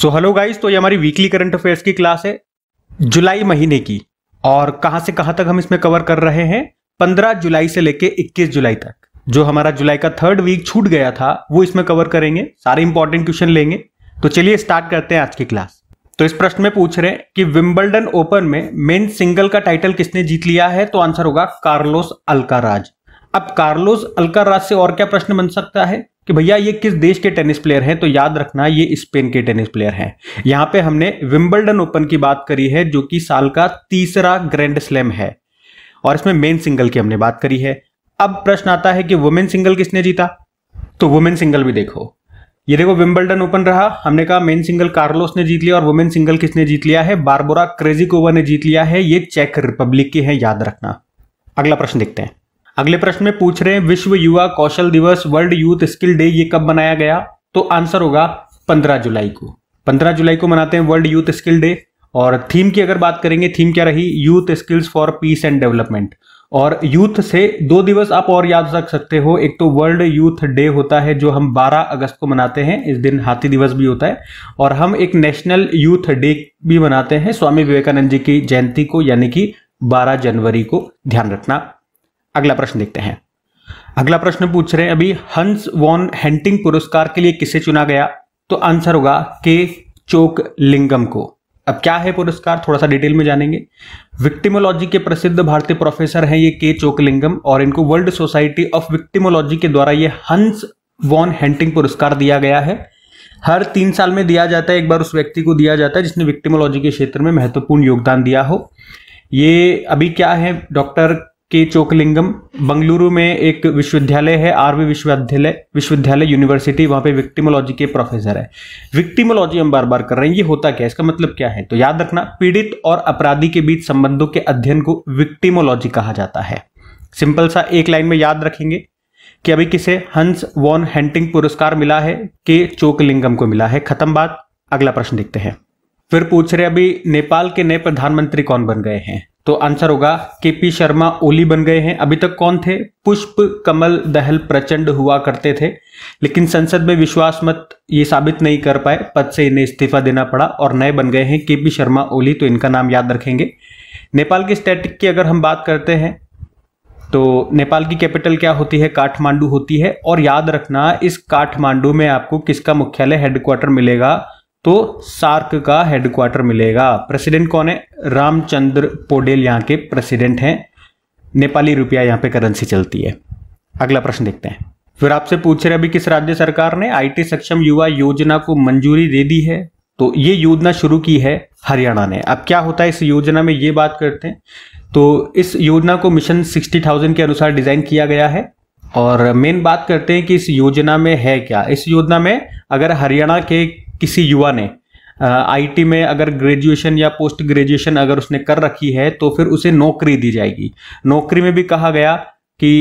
so hello guys तो ये हमारी वीकली करंट अफेयर्स की क्लास है जुलाई महीने की और कहां से कहां तक हम इसमें कवर कर रहे हैं 15 जुलाई से लेके 21 जुलाई तक जो हमारा जुलाई का थर्ड वीक छूट गया था वो इसमें कवर करेंगे सारे इंपॉर्टेंट क्वेश्चन लेंगे तो चलिए स्टार्ट करते हैं आज की क्लास तो इस प्रश्न में पूछ रहे हैं कि विम्बल्डन ओपन में मेन सिंगल का टाइटल किसने जीत लिया है तो आंसर होगा कार्लोस अलकाराज अब कार्लोस अलकाराज से और क्या प्रश्न बन सकता है कि भैया ये किस देश के टेनिस प्लेयर हैं तो याद रखना ये स्पेन के टेनिस प्लेयर हैं यहां पे हमने विम्बलडन ओपन की बात करी है जो कि साल का तीसरा ग्रैंड स्लैम है और इसमें मेन सिंगल की हमने बात करी है अब प्रश्न आता है कि वुमेन सिंगल किसने जीता तो वुमेन सिंगल भी देखो ये देखो विम्बलडन ओपन रहा हमने कहा मेन सिंगल कार्लोस ने जीत लिया और वुमेन सिंगल किसने जीत लिया है बारबोरा क्रेजिकोवा ने जीत लिया है ये चेक रिपब्लिक के है याद रखना अगला प्रश्न देखते हैं अगले प्रश्न में पूछ रहे हैं विश्व युवा कौशल दिवस वर्ल्ड यूथ स्किल डे ये कब मनाया गया तो आंसर होगा पंद्रह जुलाई को पंद्रह जुलाई को मनाते हैं वर्ल्ड यूथ स्किल डे और थीम की अगर बात करेंगे थीम क्या रही youth skills for peace and development और यूथ से दो दिवस आप और याद रख सकते हो एक तो वर्ल्ड यूथ डे होता है जो हम 12 अगस्त को मनाते हैं इस दिन हाथी दिवस भी होता है और हम एक नेशनल यूथ डे भी मनाते हैं स्वामी विवेकानंद जी की जयंती को यानी कि 12 जनवरी को ध्यान रखना अगला प्रश्न देखते हैं अगला प्रश्न पूछ रहे हैं अभी हंस वॉन हेंटिंग पुरस्कार के लिए किसे चुना गया तो आंसर होगा के चोक लिंगम को अब क्या है पुरस्कार थोड़ा सा डिटेल में जानेंगे विक्टिमोलॉजी के प्रसिद्ध भारतीय प्रोफेसर हैं ये के चोकलिंगम और इनको वर्ल्ड सोसाइटी ऑफ विक्टिमोलॉजी के द्वारा ये हंस वॉन हेंटिंग पुरस्कार दिया गया है हर तीन साल में दिया जाता है एक बार उस व्यक्ति को दिया जाता है जिसने विक्टिमोलॉजी के क्षेत्र में महत्वपूर्ण योगदान दिया हो ये अभी क्या है डॉक्टर के चोकलिंगम बंगलुरु में एक विश्वविद्यालय है आरवी विश्वविद्यालय विश्वविद्यालय यूनिवर्सिटी वहां पे विक्टिमोलॉजी के प्रोफेसर है विक्टिमोलॉजी हम बार बार कर रहे हैं ये होता क्या है इसका मतलब क्या है तो याद रखना पीड़ित और अपराधी के बीच संबंधों के अध्ययन को विक्टिमोलॉजी कहा जाता है सिंपल सा एक लाइन में याद रखेंगे कि अभी किसे हंस वॉन हेंटिंग पुरस्कार मिला है के चोकलिंगम को मिला है खत्म बात अगला प्रश्न देखते हैं फिर पूछ रहे अभी नेपाल के नए प्रधानमंत्री कौन बन गए हैं तो आंसर होगा के पी शर्मा ओली बन गए हैं अभी तक कौन थे पुष्प कमल दहल प्रचंड हुआ करते थे लेकिन संसद में विश्वास मत ये साबित नहीं कर पाए पद से इन्हें इस्तीफा देना पड़ा और नए बन गए हैं के पी शर्मा ओली तो इनका नाम याद रखेंगे नेपाल के स्टैटिक की अगर हम बात करते हैं तो नेपाल की कैपिटल क्या होती है काठमांडू होती है और याद रखना इस काठमांडू में आपको किसका मुख्यालय हेडक्वार्टर मिलेगा तो सार्क का हेडक्वार्टर मिलेगा प्रेसिडेंट कौन है रामचंद्र पोडेल यहाँ के प्रेसिडेंट हैं नेपाली रुपया यहाँ पे करेंसी चलती है अगला प्रश्न देखते हैं फिर आपसे पूछ रहे अभी किस राज्य सरकार ने आईटी सक्षम युवा योजना को मंजूरी दे दी है तो ये योजना शुरू की है हरियाणा ने अब क्या होता है इस योजना में ये बात करते हैं तो इस योजना को मिशन सिक्सटी थाउजेंड के अनुसार डिजाइन किया गया है और मेन बात करते हैं कि इस योजना में है क्या इस योजना में अगर हरियाणा के किसी युवा ने आईटी में अगर ग्रेजुएशन या पोस्ट ग्रेजुएशन अगर उसने कर रखी है तो फिर उसे नौकरी दी जाएगी नौकरी में भी कहा गया कि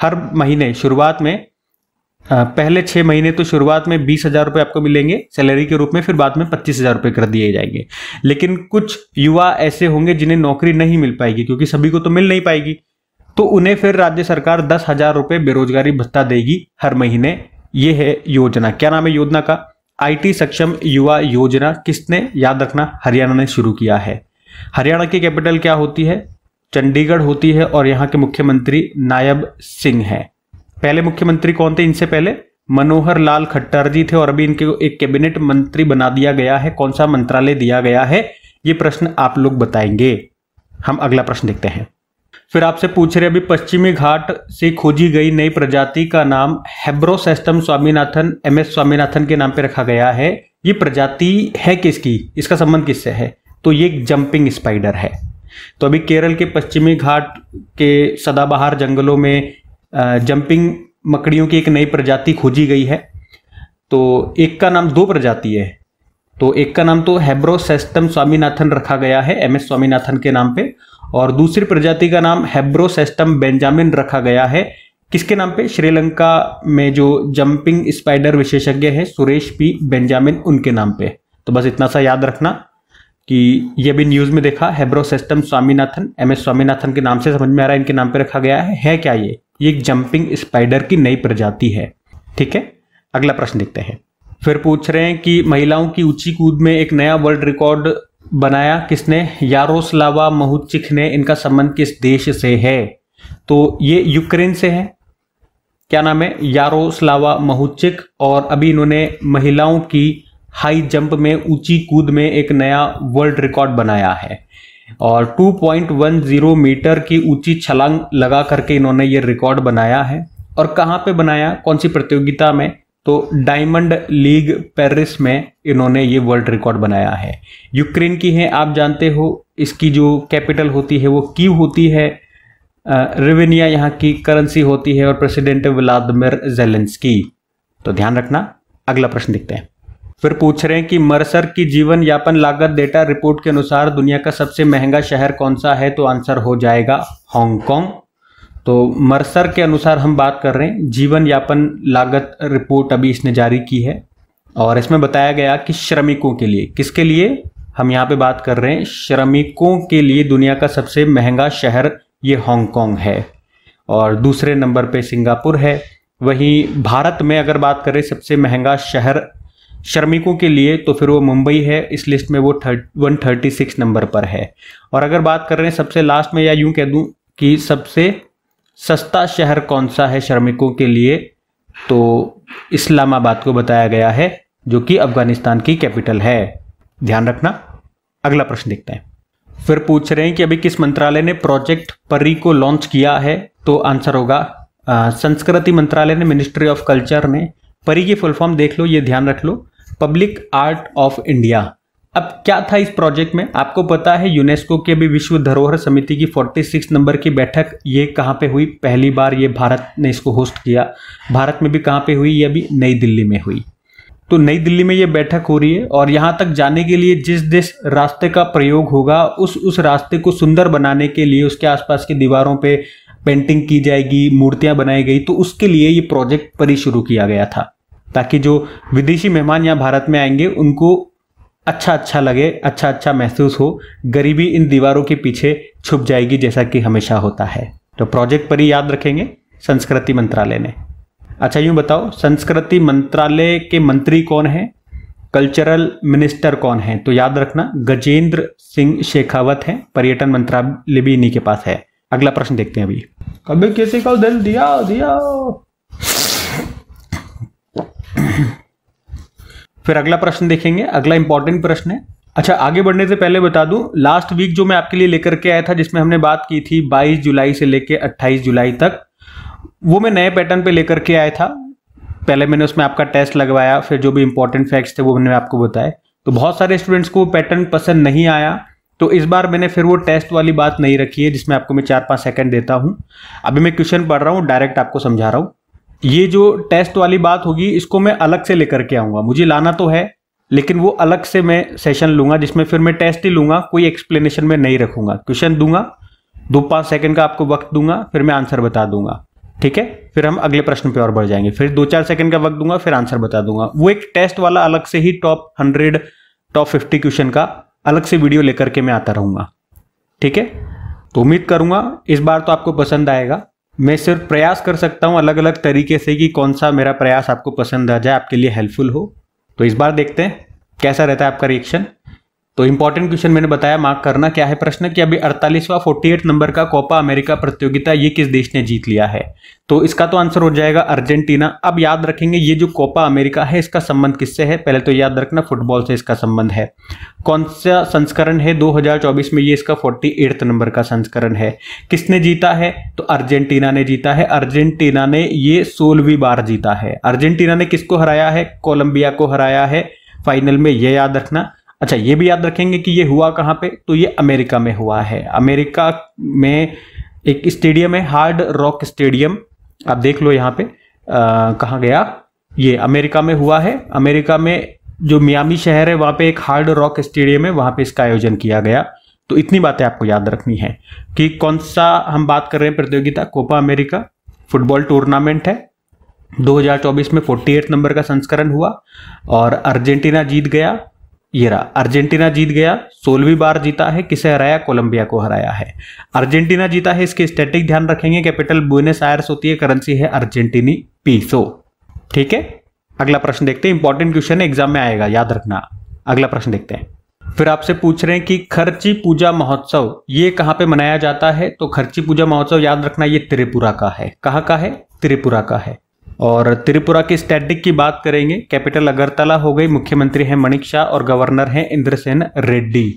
हर महीने शुरुआत में पहले छः महीने तो शुरुआत में बीस हज़ार रुपये आपको मिलेंगे सैलरी के रूप में फिर बाद में पच्चीस हज़ार रुपये कर दिए जाएंगे लेकिन कुछ युवा ऐसे होंगे जिन्हें नौकरी नहीं मिल पाएगी क्योंकि सभी को तो मिल नहीं पाएगी तो उन्हें फिर राज्य सरकार दस हज़ार रुपये बेरोजगारी भत्ता देगी हर महीने ये है योजना क्या नाम है योजना का आईटी सक्षम युवा योजना किसने याद रखना हरियाणा ने शुरू किया है हरियाणा की कैपिटल क्या होती है चंडीगढ़ होती है और यहाँ के मुख्यमंत्री नायब सिंह हैं पहले मुख्यमंत्री कौन थे इनसे पहले मनोहर लाल खट्टर जी थे और अभी इनके एक कैबिनेट मंत्री बना दिया गया है कौन सा मंत्रालय दिया गया है ये प्रश्न आप लोग बताएंगे हम अगला प्रश्न देखते हैं फिर आपसे पूछ रहे अभी पश्चिमी घाट से खोजी गई नई प्रजाति का नाम Habrocestum Swaminathan M S Swaminathan के नाम पर रखा गया है ये प्रजाति है किसकी इसका संबंध किससे है तो ये एक जंपिंग स्पाइडर है तो अभी केरल के पश्चिमी घाट के सदाबहार जंगलों में जंपिंग मकड़ियों की एक नई प्रजाति खोजी गई है तो एक का नाम दो प्रजाति है तो एक का नाम तो हेब्रोसेस्टम स्वामीनाथन रखा गया है एम एस स्वामीनाथन के नाम पे और दूसरी प्रजाति का नाम हैब्रोसेस्टम बेंजामिन रखा गया है किसके नाम पे श्रीलंका में जो जंपिंग स्पाइडर विशेषज्ञ है सुरेश पी बेंजामिन उनके नाम पे तो बस इतना सा याद रखना कि ये भी न्यूज़ में देखा Habrocestum Swaminathan M S Swaminathan के नाम से समझ में आ रहा है इनके नाम पे रखा गया है है क्या ये ये एक जंपिंग स्पाइडर की नई प्रजाति है ठीक है अगला प्रश्न देखते हैं फिर पूछ रहे हैं कि महिलाओं की ऊंची कूद में एक नया वर्ल्ड रिकॉर्ड बनाया किसने यारोस्लावा महुचिक ने इनका संबंध किस देश से है तो ये यूक्रेन से है क्या नाम है यारोस्लावा महुचिक और अभी इन्होंने महिलाओं की हाई जंप में ऊंची कूद में एक नया वर्ल्ड रिकॉर्ड बनाया है और 2.10 मीटर की ऊंची छलांग लगा करके इन्होंने ये रिकॉर्ड बनाया है और कहाँ पे बनाया कौन सी प्रतियोगिता में तो डायमंड लीग पेरिस में इन्होंने ये वर्ल्ड रिकॉर्ड बनाया है यूक्रेन की है आप जानते हो इसकी जो कैपिटल होती है वो की होती है रेवेनिया यहाँ की करेंसी होती है और प्रेसिडेंट व्लादिमिर जेलेंस्की तो ध्यान रखना अगला प्रश्न देखते हैं फिर पूछ रहे हैं कि मरसर की जीवन यापन लागत डेटा रिपोर्ट के अनुसार दुनिया का सबसे महंगा शहर कौन सा है तो आंसर हो जाएगा हांगकांग तो मरसर के अनुसार हम बात कर रहे हैं जीवन यापन लागत रिपोर्ट अभी इसने जारी की है और इसमें बताया गया कि श्रमिकों के लिए किसके लिए हम यहाँ पे बात कर रहे हैं श्रमिकों के लिए दुनिया का सबसे महंगा शहर ये हांगकांग है और दूसरे नंबर पे सिंगापुर है वहीं भारत में अगर बात करें सबसे महंगा शहर श्रमिकों के लिए तो फिर वो मुंबई है इस लिस्ट में वो thirty one thirty six number पर है और अगर बात कर रहे हैं सबसे लास्ट में या यूं कह दूं कि सबसे सस्ता शहर कौन सा है श्रमिकों के लिए तो इस्लामाबाद को बताया गया है जो कि अफगानिस्तान की कैपिटल है ध्यान रखना अगला प्रश्न देखते हैं फिर पूछ रहे हैं कि अभी किस मंत्रालय ने प्रोजेक्ट परी को लॉन्च किया है तो आंसर होगा संस्कृति मंत्रालय ने मिनिस्ट्री ऑफ कल्चर ने परी की फुल फॉर्म देख लो ये ध्यान रख लो पब्लिक आर्ट ऑफ इंडिया अब क्या था इस प्रोजेक्ट में आपको पता है यूनेस्को के भी विश्व धरोहर समिति की 46 नंबर की बैठक ये कहाँ पे हुई पहली बार ये भारत ने इसको होस्ट किया भारत में भी कहाँ पे हुई ये भी नई दिल्ली में हुई तो नई दिल्ली में ये बैठक हो रही है और यहाँ तक जाने के लिए जिस जिस रास्ते का प्रयोग होगा उस उस रास्ते को सुंदर बनाने के लिए उसके आसपास की दीवारों पे पेंटिंग की जाएगी मूर्तियाँ बनाई गई तो उसके लिए ये प्रोजेक्ट पर ही शुरू किया गया था ताकि जो विदेशी मेहमान यहाँ भारत में आएंगे उनको अच्छा अच्छा लगे अच्छा अच्छा महसूस हो गरीबी इन दीवारों के पीछे छुप जाएगी जैसा कि हमेशा होता है तो प्रोजेक्ट पर ही याद रखेंगे संस्कृति मंत्रालय ने अच्छा यूं बताओ संस्कृति मंत्रालय के मंत्री कौन है कल्चरल मिनिस्टर कौन है तो याद रखना गजेंद्र सिंह शेखावत हैं पर्यटन मंत्रालय भी इन्हीं के पास है अगला प्रश्न देखते हैं अभी कभी किसी को दिल दिया दिया फिर अगला प्रश्न देखेंगे अगला इंपॉर्टेंट प्रश्न है अच्छा आगे बढ़ने से पहले बता दूं लास्ट वीक जो मैं आपके लिए लेकर के आया था जिसमें हमने बात की थी 22 जुलाई से लेकर 28 जुलाई तक वो मैं नए पैटर्न पे लेकर के आया था पहले मैंने उसमें आपका टेस्ट लगवाया फिर जो भी इंपॉर्टेंट फैक्ट्स थे वो मैंने आपको बताए तो बहुत सारे स्टूडेंट्स को वो पैटर्न पसंद नहीं आया तो इस बार मैंने फिर वो टेस्ट वाली बात नहीं रखी है जिसमें आपको मैं चार पाँच सेकंड देता हूँ अभी मैं क्वेश्चन पढ़ रहा हूँ डायरेक्ट आपको समझा रहा हूँ ये जो टेस्ट वाली बात होगी इसको मैं अलग से लेकर के आऊँगा मुझे लाना तो है लेकिन वो अलग से मैं सेशन लूंगा जिसमें फिर मैं टेस्ट ही लूंगा कोई एक्सप्लेनेशन में नहीं रखूंगा क्वेश्चन दूंगा दो पांच सेकंड का आपको वक्त दूंगा फिर मैं आंसर बता दूंगा ठीक है फिर हम अगले प्रश्न पे और बढ़ जाएंगे फिर दो चार सेकंड का वक्त दूंगा फिर आंसर बता दूंगा वो एक टेस्ट वाला अलग से ही top hundred top fifty question का अलग से वीडियो लेकर के मैं आता रहूंगा ठीक है तो उम्मीद करूंगा इस बार तो आपको पसंद आएगा मैं सिर्फ प्रयास कर सकता हूँ अलग अलग तरीके से कि कौन सा मेरा प्रयास आपको पसंद आ जाए आपके लिए हेल्पफुल हो तो इस बार देखते हैं कैसा रहता है आपका रिएक्शन तो इंपॉर्टेंट क्वेश्चन मैंने बताया मार्क करना क्या है प्रश्न कि अभी 48वां 48 नंबर का कोपा अमेरिका प्रतियोगिता ये किस देश ने जीत लिया है तो इसका तो आंसर हो जाएगा अर्जेंटीना अब याद रखेंगे ये जो कोपा अमेरिका है इसका संबंध किससे है पहले तो याद रखना फुटबॉल से इसका संबंध है कौन सा संस्करण है दो में ये इसका फोर्टी नंबर का संस्करण है किसने जीता है तो अर्जेंटीना ने जीता है अर्जेंटीना ने ये सोलहवीं बार जीता है अर्जेंटीना ने किसको हराया है कोलंबिया को हराया है फाइनल में यह याद रखना अच्छा ये भी याद रखेंगे कि ये हुआ कहाँ पे तो ये अमेरिका में हुआ है अमेरिका में एक स्टेडियम है हार्ड रॉक स्टेडियम आप देख लो यहाँ पे कहाँ गया ये अमेरिका में हुआ है अमेरिका में जो मियामी शहर है वहाँ पे एक हार्ड रॉक स्टेडियम है वहाँ पे इसका आयोजन किया गया तो इतनी बातें आपको याद रखनी है कि कौन सा हम बात कर रहे हैं प्रतियोगिता कोपा अमेरिका फुटबॉल टूर्नामेंट है 2024 में 48 नंबर का संस्करण हुआ और अर्जेंटीना जीत गया ये रहा अर्जेंटीना जीत गया सोलहवीं बार जीता है किसे हराया कोलंबिया को हराया है अर्जेंटीना जीता है इसके स्टैटिक ध्यान रखेंगे कैपिटल ब्यूनस आयर्स होती है करेंसी है अर्जेंटीनी पीसो ठीक है अगला प्रश्न देखते हैं इंपॉर्टेंट क्वेश्चन एग्जाम में आएगा याद रखना अगला प्रश्न देखते हैं फिर आपसे पूछ रहे हैं कि खर्ची पूजा महोत्सव ये कहाँ पे मनाया जाता है तो खर्ची पूजा महोत्सव याद रखना ये त्रिपुरा का है कहाँ का है त्रिपुरा का है और त्रिपुरा की स्टैटिक की बात करेंगे कैपिटल अगरतला हो गई मुख्यमंत्री हैं मणिक शाह और गवर्नर हैं इंद्रसेन रेड्डी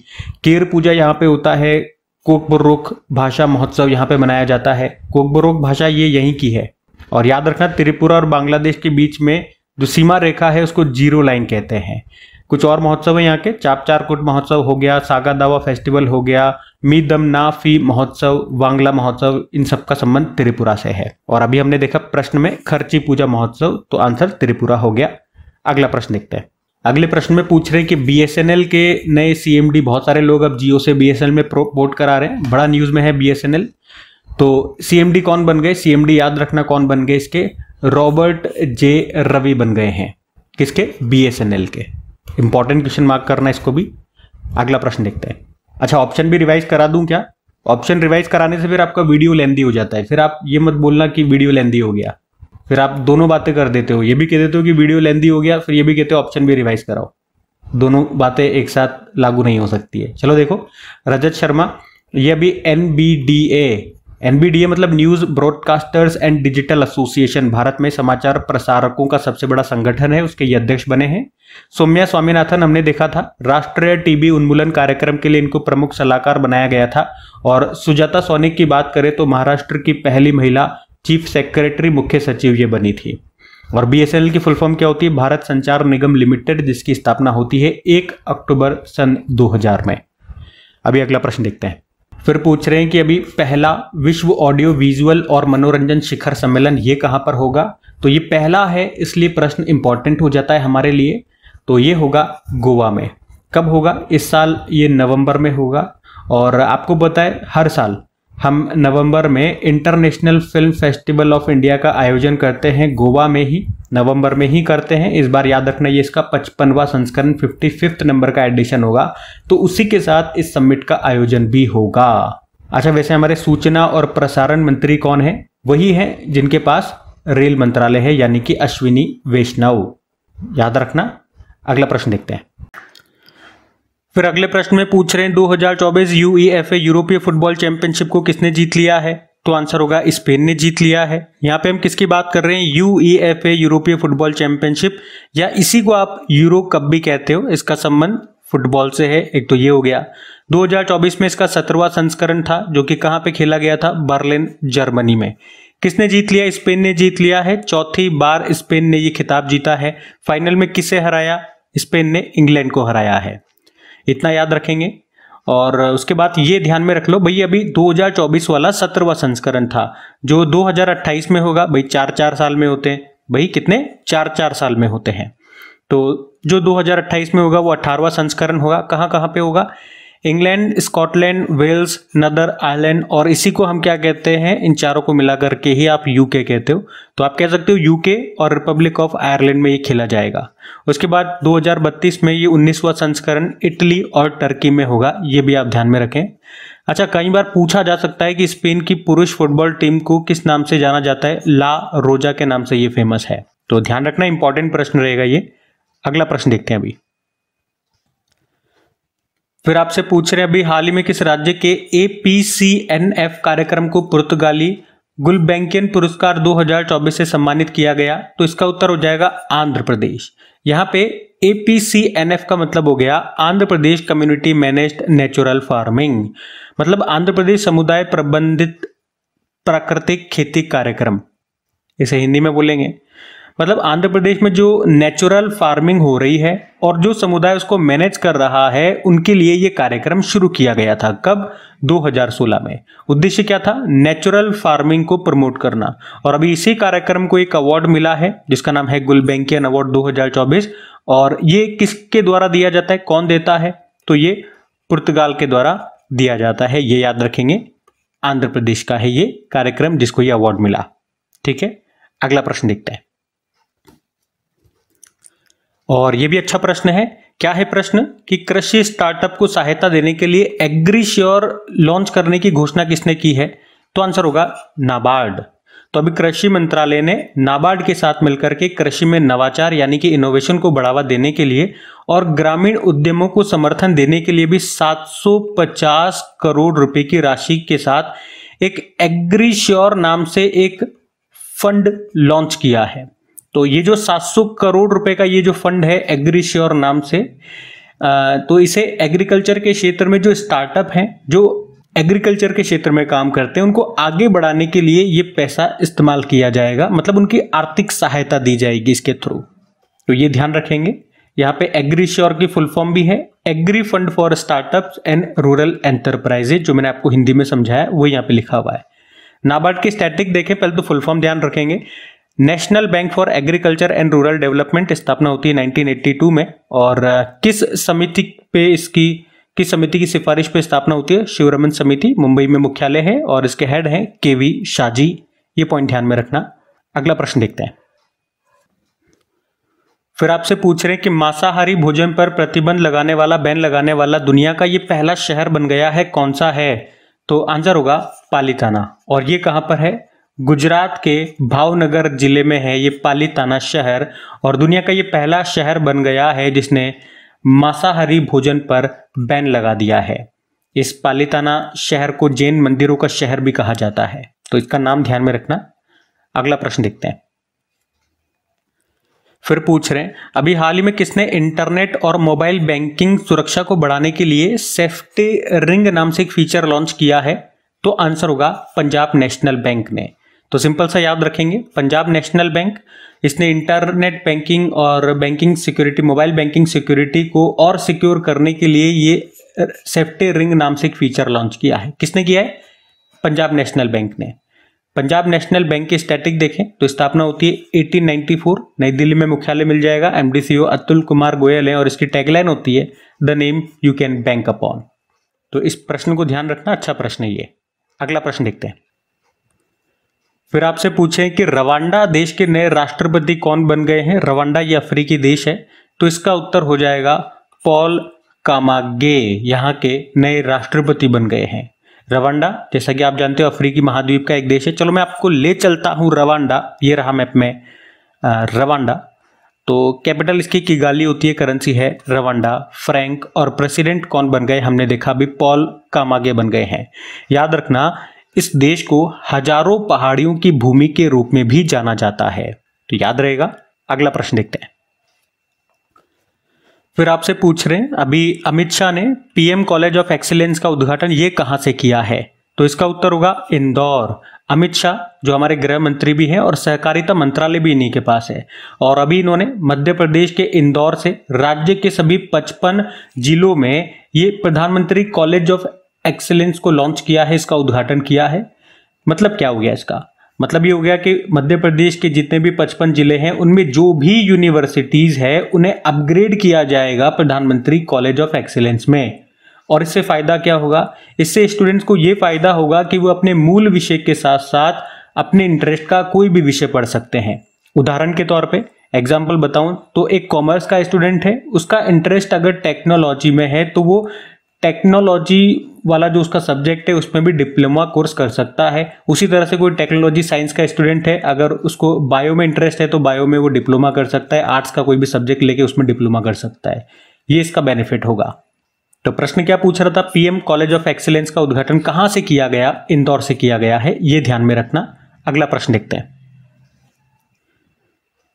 केर पूजा यहाँ पे होता है कोकबरुख भाषा महोत्सव यहाँ पे मनाया जाता है कोकबरुख भाषा ये यहीं की है और याद रखना त्रिपुरा और बांग्लादेश के बीच में जो सीमा रेखा है उसको जीरो लाइन कहते हैं कुछ और महोत्सव है यहाँ के चाप चारकुट महोत्सव हो गया सागा दावा फेस्टिवल हो गया मी दम ना फी महोत्सव वांगला महोत्सव इन सब का संबंध त्रिपुरा से है और अभी हमने देखा प्रश्न में खर्ची पूजा महोत्सव तो आंसर त्रिपुरा हो गया अगला प्रश्न देखते हैं अगले प्रश्न में पूछ रहे हैं कि बीएसएनएल के नए सीएमडी बहुत सारे लोग अब जियो से बीएसएनएल में प्रोपोर्ट करा रहे हैं बड़ा न्यूज़ में है बीएसएनएल तो सीएमडी कौन बन गए सीएमडी याद रखना कौन बन गए इसके रॉबर्ट जे रवि बन गए हैं किसके बीएसएनएल के इंपॉर्टेंट क्वेश्चन मार्क करना इसको भी अगला प्रश्न देखते हैं अच्छा ऑप्शन भी रिवाइज करा दूं क्या ऑप्शन रिवाइज कराने से फिर आपका वीडियो लेंदी हो जाता है फिर आप ये मत बोलना कि वीडियो लेंदी हो गया फिर आप दोनों बातें कर देते हो ये भी कह देते हो कि वीडियो लेंदी हो गया फिर ये भी कहते हो ऑप्शन भी रिवाइज कराओ दोनों बातें एक साथ लागू नहीं हो सकती है चलो देखो रजत शर्मा ये अभी N B D A NBDA मतलब news broadcasters and digital association Bharat में समाचार प्रसारकों का सबसे बड़ा संगठन है उसके अध्यक्ष बने हैं सोम्या स्वामीनाथन हमने देखा था राष्ट्रीय टीबी उन्मूलन कार्यक्रम के लिए इनको प्रमुख सलाहकार बनाया गया था और सुजाता सोनिक की बात करें तो महाराष्ट्र की पहली महिला चीफ सेक्रेटरी मुख्य सचिव ये बनी थी और एल की फुल फॉर्म क्या होती है भारत संचार निगम लिमिटेड जिसकी स्थापना होती है एक अक्टूबर सन दो में अभी अगला प्रश्न देखते हैं फिर पूछ रहे हैं कि अभी पहला विश्व ऑडियो विजुअल और मनोरंजन शिखर सम्मेलन ये कहाँ पर होगा तो ये पहला है इसलिए प्रश्न इंपॉर्टेंट हो जाता है हमारे लिए तो ये होगा गोवा में कब होगा इस साल ये नवंबर में होगा और आपको बताए हर साल हम नवंबर में international film festival of India का आयोजन करते हैं गोवा में ही नवंबर में ही करते हैं इस बार याद रखना ये इसका पचपनवा संस्करण फिफ्टी फिफ्थ नंबर का एडिशन होगा तो उसी के साथ इस समिट का आयोजन भी होगा अच्छा वैसे हमारे सूचना और प्रसारण मंत्री कौन है वही है जिनके पास रेल मंत्रालय है यानी कि अश्विनी वैष्णव याद रखना अगला प्रश्न देखते हैं फिर अगले प्रश्न में पूछ रहे हैं 2024 ए यूरोपीय फुटबॉल चैंपियनशिप को किसने जीत लिया है तो आंसर होगा स्पेन ने जीत लिया है यहाँ पे हम किसकी बात कर रहे हैं ए यूरोपीय फुटबॉल चैंपियनशिप या इसी को आप यूरो कप भी कहते हो इसका संबंध फुटबॉल से है एक तो ये हो गया 2024 में इसका सत्रवा संस्करण था जो कि कहाँ पे खेला गया था बर्लिन जर्मनी में किसने जीत लिया स्पेन ने जीत लिया है चौथी बार स्पेन ने ये खिताब जीता है फाइनल में किसे हराया स्पेन ने इंग्लैंड को हराया है इतना याद रखेंगे और उसके बाद ये ध्यान में रख लो भाई अभी 2024 वाला सत्रवा संस्करण था जो 2028 में होगा भाई चार चार साल में होते हैं भाई कितने चार चार साल में होते हैं तो जो 2028 में होगा वो अठारवा संस्करण होगा कहाँ कहाँ पे होगा England Scotland Wales northern Ireland और इसी को हम क्या कहते हैं इन चारों को मिला करके ही आप यूके कहते हो तो आप कह सकते हो यूके और रिपब्लिक ऑफ आयरलैंड में ये खेला जाएगा उसके बाद 2032 में ये उन्नीसवा संस्करण इटली और टर्की में होगा ये भी आप ध्यान में रखें अच्छा कई बार पूछा जा सकता है कि स्पेन की पुरुष फुटबॉल टीम को किस नाम से जाना जाता है ला रोजा के नाम से ये फेमस है तो ध्यान रखना इंपॉर्टेंट प्रश्न रहेगा ये अगला प्रश्न देखते हैं अभी फिर आपसे पूछ रहे हैं अभी हाल ही में किस राज्य के ए कार्यक्रम को पुर्तगाली गुलबैंकियन पुरस्कार 2024 से सम्मानित किया गया तो इसका उत्तर हो जाएगा आंध्र प्रदेश यहाँ पे ए का मतलब हो गया Andhra Pradesh community managed natural farming मतलब आंध्र प्रदेश समुदाय प्रबंधित प्राकृतिक खेती कार्यक्रम इसे हिंदी में बोलेंगे मतलब आंध्र प्रदेश में जो नेचुरल फार्मिंग हो रही है और जो समुदाय उसको मैनेज कर रहा है उनके लिए ये कार्यक्रम शुरू किया गया था कब 2016 में उद्देश्य क्या था नेचुरल फार्मिंग को प्रमोट करना और अभी इसी कार्यक्रम को एक अवार्ड मिला है जिसका नाम है गुलबेंकियन अवार्ड 2024 और ये किसके द्वारा दिया जाता है कौन देता है तो ये पुर्तगाल के द्वारा दिया जाता है ये याद रखेंगे आंध्र प्रदेश का है ये कार्यक्रम जिसको ये अवार्ड मिला ठीक है अगला प्रश्न देखते हैं और ये भी अच्छा प्रश्न है क्या है प्रश्न कि कृषि स्टार्टअप को सहायता देने के लिए एग्रीश्योर लॉन्च करने की घोषणा किसने की है तो आंसर होगा नाबार्ड तो अभी कृषि मंत्रालय ने नाबार्ड के साथ मिलकर के कृषि में नवाचार यानी कि इनोवेशन को बढ़ावा देने के लिए और ग्रामीण उद्यमों को समर्थन देने के लिए भी 750 करोड़ रुपए की राशि के साथ एक एग्रीश्योर नाम से एक फंड लॉन्च किया है तो ये जो 700 करोड़ रुपए का ये जो फंड है एग्रीश्योर नाम से तो इसे एग्रीकल्चर के क्षेत्र में जो स्टार्टअप हैं जो एग्रीकल्चर के क्षेत्र में काम करते हैं उनको आगे बढ़ाने के लिए ये पैसा इस्तेमाल किया जाएगा मतलब उनकी आर्थिक सहायता दी जाएगी इसके थ्रू तो ये ध्यान रखेंगे यहाँ पे एग्रीश्योर की फुल फॉर्म भी है agri fund for startups and rural enterprises जो मैंने आपको हिंदी में समझाया वो यहाँ पे लिखा हुआ है नाबार्ड की स्टैटिक देखें पहले तो फुल फॉर्म ध्यान रखेंगे national bank for agriculture and rural development स्थापना होती है 1982 में और किस समिति पे इसकी किस समिति की सिफारिश पे स्थापना होती है शिवरमन समिति मुंबई में मुख्यालय है और इसके हेड हैं के वी शाहजी ये पॉइंट ध्यान में रखना अगला प्रश्न देखते हैं फिर आपसे पूछ रहे हैं कि मांसाहारी भोजन पर प्रतिबंध लगाने वाला बैन लगाने वाला दुनिया का ये पहला शहर बन गया है कौन सा है तो आंसर होगा पालीताना और ये कहां पर है गुजरात के भावनगर ज़िले में है ये पालीताना शहर और दुनिया का ये पहला शहर बन गया है जिसने मांसाहारी भोजन पर बैन लगा दिया है इस पालीताना शहर को जैन मंदिरों का शहर भी कहा जाता है तो इसका नाम ध्यान में रखना अगला प्रश्न देखते हैं फिर पूछ रहे हैं अभी हाल ही में किसने इंटरनेट और मोबाइल बैंकिंग सुरक्षा को बढ़ाने के लिए सेफ्टी रिंग नाम से एक फीचर लॉन्च किया है तो आंसर होगा पंजाब नेशनल बैंक ने तो सिंपल सा याद रखेंगे पंजाब नेशनल बैंक इसने इंटरनेट बैंकिंग और banking security mobile banking security को और सिक्योर करने के लिए ये सेफ्टी रिंग नाम से एक फीचर लॉन्च किया है किसने किया है पंजाब नेशनल बैंक ने पंजाब नेशनल बैंक की स्टैटिक देखें तो स्थापना होती है 1894 नई दिल्ली में मुख्यालय मिल जाएगा एमडीसीओ अतुल कुमार गोयल है और इसकी टैगलाइन होती है the name you can bank upon तो इस प्रश्न को ध्यान रखना अच्छा प्रश्न है ये अगला प्रश्न देखते हैं फिर आपसे पूछे कि रवांडा देश के नए राष्ट्रपति कौन बन गए हैं रवांडा ये अफ्रीकी देश है तो इसका उत्तर हो जाएगा पॉल कामागे यहाँ के नए राष्ट्रपति बन गए हैं रवांडा जैसा कि आप जानते हो अफ्रीकी महाद्वीप का एक देश है चलो मैं आपको ले चलता हूँ रवांडा ये रहा मैप में रवांडा तो कैपिटल इसकी गाली होती है करेंसी है रवांडा फ्रैंक और प्रेसिडेंट कौन बन गए हमने देखा अभी पॉल कामागे बन गए हैं याद रखना इस देश को हजारों पहाड़ियों की भूमि के रूप में भी जाना जाता है तो याद रहेगा अगला प्रश्न देखते हैं फिर आपसे पूछ रहे हैं अभी अमित शाह ने पीएम कॉलेज ऑफ एक्सीलेंस का उद्घाटन ये कहां से किया है तो इसका उत्तर होगा इंदौर अमित शाह जो हमारे गृह मंत्री भी हैं और सहकारिता मंत्रालय भी इन्हीं के पास है और अभी इन्होंने मध्य प्रदेश के इंदौर से राज्य के सभी 55 जिलों में ये प्रधानमंत्री कॉलेज ऑफ एक्सेलेंस को लॉन्च किया है इसका उद्घाटन किया है मतलब क्या हो गया इसका मतलब ये हो गया कि मध्य प्रदेश के जितने भी पचपन जिले हैं उनमें जो भी यूनिवर्सिटीज़ है उन्हें अपग्रेड किया जाएगा प्रधानमंत्री कॉलेज ऑफ एक्सेलेंस में और इससे फ़ायदा क्या होगा इससे स्टूडेंट्स को ये फ़ायदा होगा कि वो अपने मूल विषय के साथ साथ अपने इंटरेस्ट का कोई भी विषय पढ़ सकते हैं उदाहरण के तौर पे एग्जाम्पल बताऊं तो एक कॉमर्स का स्टूडेंट है उसका इंटरेस्ट अगर टेक्नोलॉजी में है तो वो टेक्नोलॉजी वाला जो उसका सब्जेक्ट है उसमें भी डिप्लोमा कोर्स कर सकता है उसी तरह से कोई टेक्नोलॉजी साइंस का स्टूडेंट है अगर उसको बायो में इंटरेस्ट है तो बायो में वो डिप्लोमा कर सकता है आर्ट्स का कोई भी सब्जेक्ट लेके उसमें डिप्लोमा कर सकता है ये इसका बेनिफिट होगा तो प्रश्न क्या पूछ रहा था पीएम कॉलेज ऑफ एक्सीलेंस का उद्घाटन कहाँ से किया गया इंदौर से किया गया है ये ध्यान में रखना अगला प्रश्न देखते हैं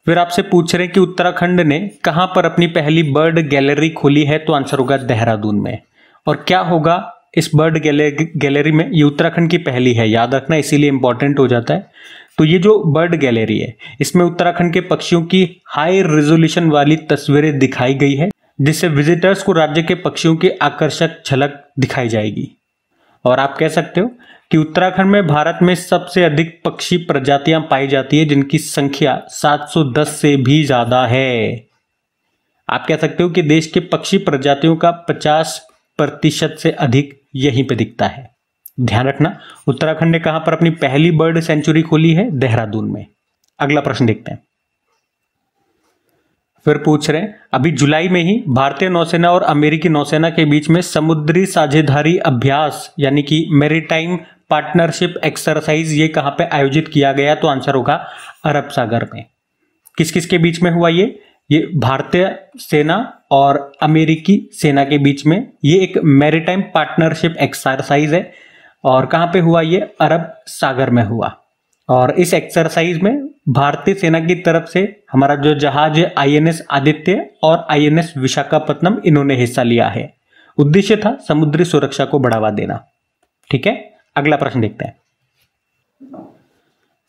फिर आपसे पूछ रहे हैं कि उत्तराखंड ने कहां पर अपनी पहली बर्ड गैलरी खोली है तो आंसर होगा देहरादून में और क्या होगा इस बर्ड गैलरी में ये उत्तराखंड की पहली है याद रखना इसीलिए इंपॉर्टेंट हो जाता है तो ये जो बर्ड गैलरी है इसमें उत्तराखंड के पक्षियों की हाई रेजोल्यूशन वाली तस्वीरें दिखाई गई है जिससे विजिटर्स को राज्य के पक्षियों की आकर्षक झलक दिखाई जाएगी और आप कह सकते हो कि उत्तराखंड में भारत में सबसे अधिक पक्षी प्रजातियां पाई जाती है जिनकी संख्या 710 से भी ज्यादा है आप कह सकते हो कि देश के पक्षी प्रजातियों का 50 प्रतिशत से अधिक यहीं पे दिखता है ध्यान रखना उत्तराखंड ने कहां पर अपनी पहली बर्ड सेंचुरी खोली है देहरादून में अगला प्रश्न देखते हैं फिर पूछ रहे हैं अभी जुलाई में ही भारतीय नौसेना और अमेरिकी नौसेना के बीच में समुद्री साझेदारी अभ्यास यानी कि मेरीटाइम पार्टनरशिप एक्सरसाइज ये कहां पे आयोजित किया गया तो आंसर होगा अरब सागर में किस किस के बीच में हुआ ये ये भारतीय सेना और अमेरिकी सेना के बीच में ये एक मैरिटाइम पार्टनरशिप एक्सरसाइज है और कहाँ पे हुआ ये अरब सागर में हुआ और इस एक्सरसाइज में भारतीय सेना की तरफ से हमारा जो जहाज है आईएनएस आदित्य और आईएनएस विशाखापत्तनम इन्होंने हिस्सा लिया है उद्देश्य था समुद्री सुरक्षा को बढ़ावा देना ठीक है अगला प्रश्न देखते हैं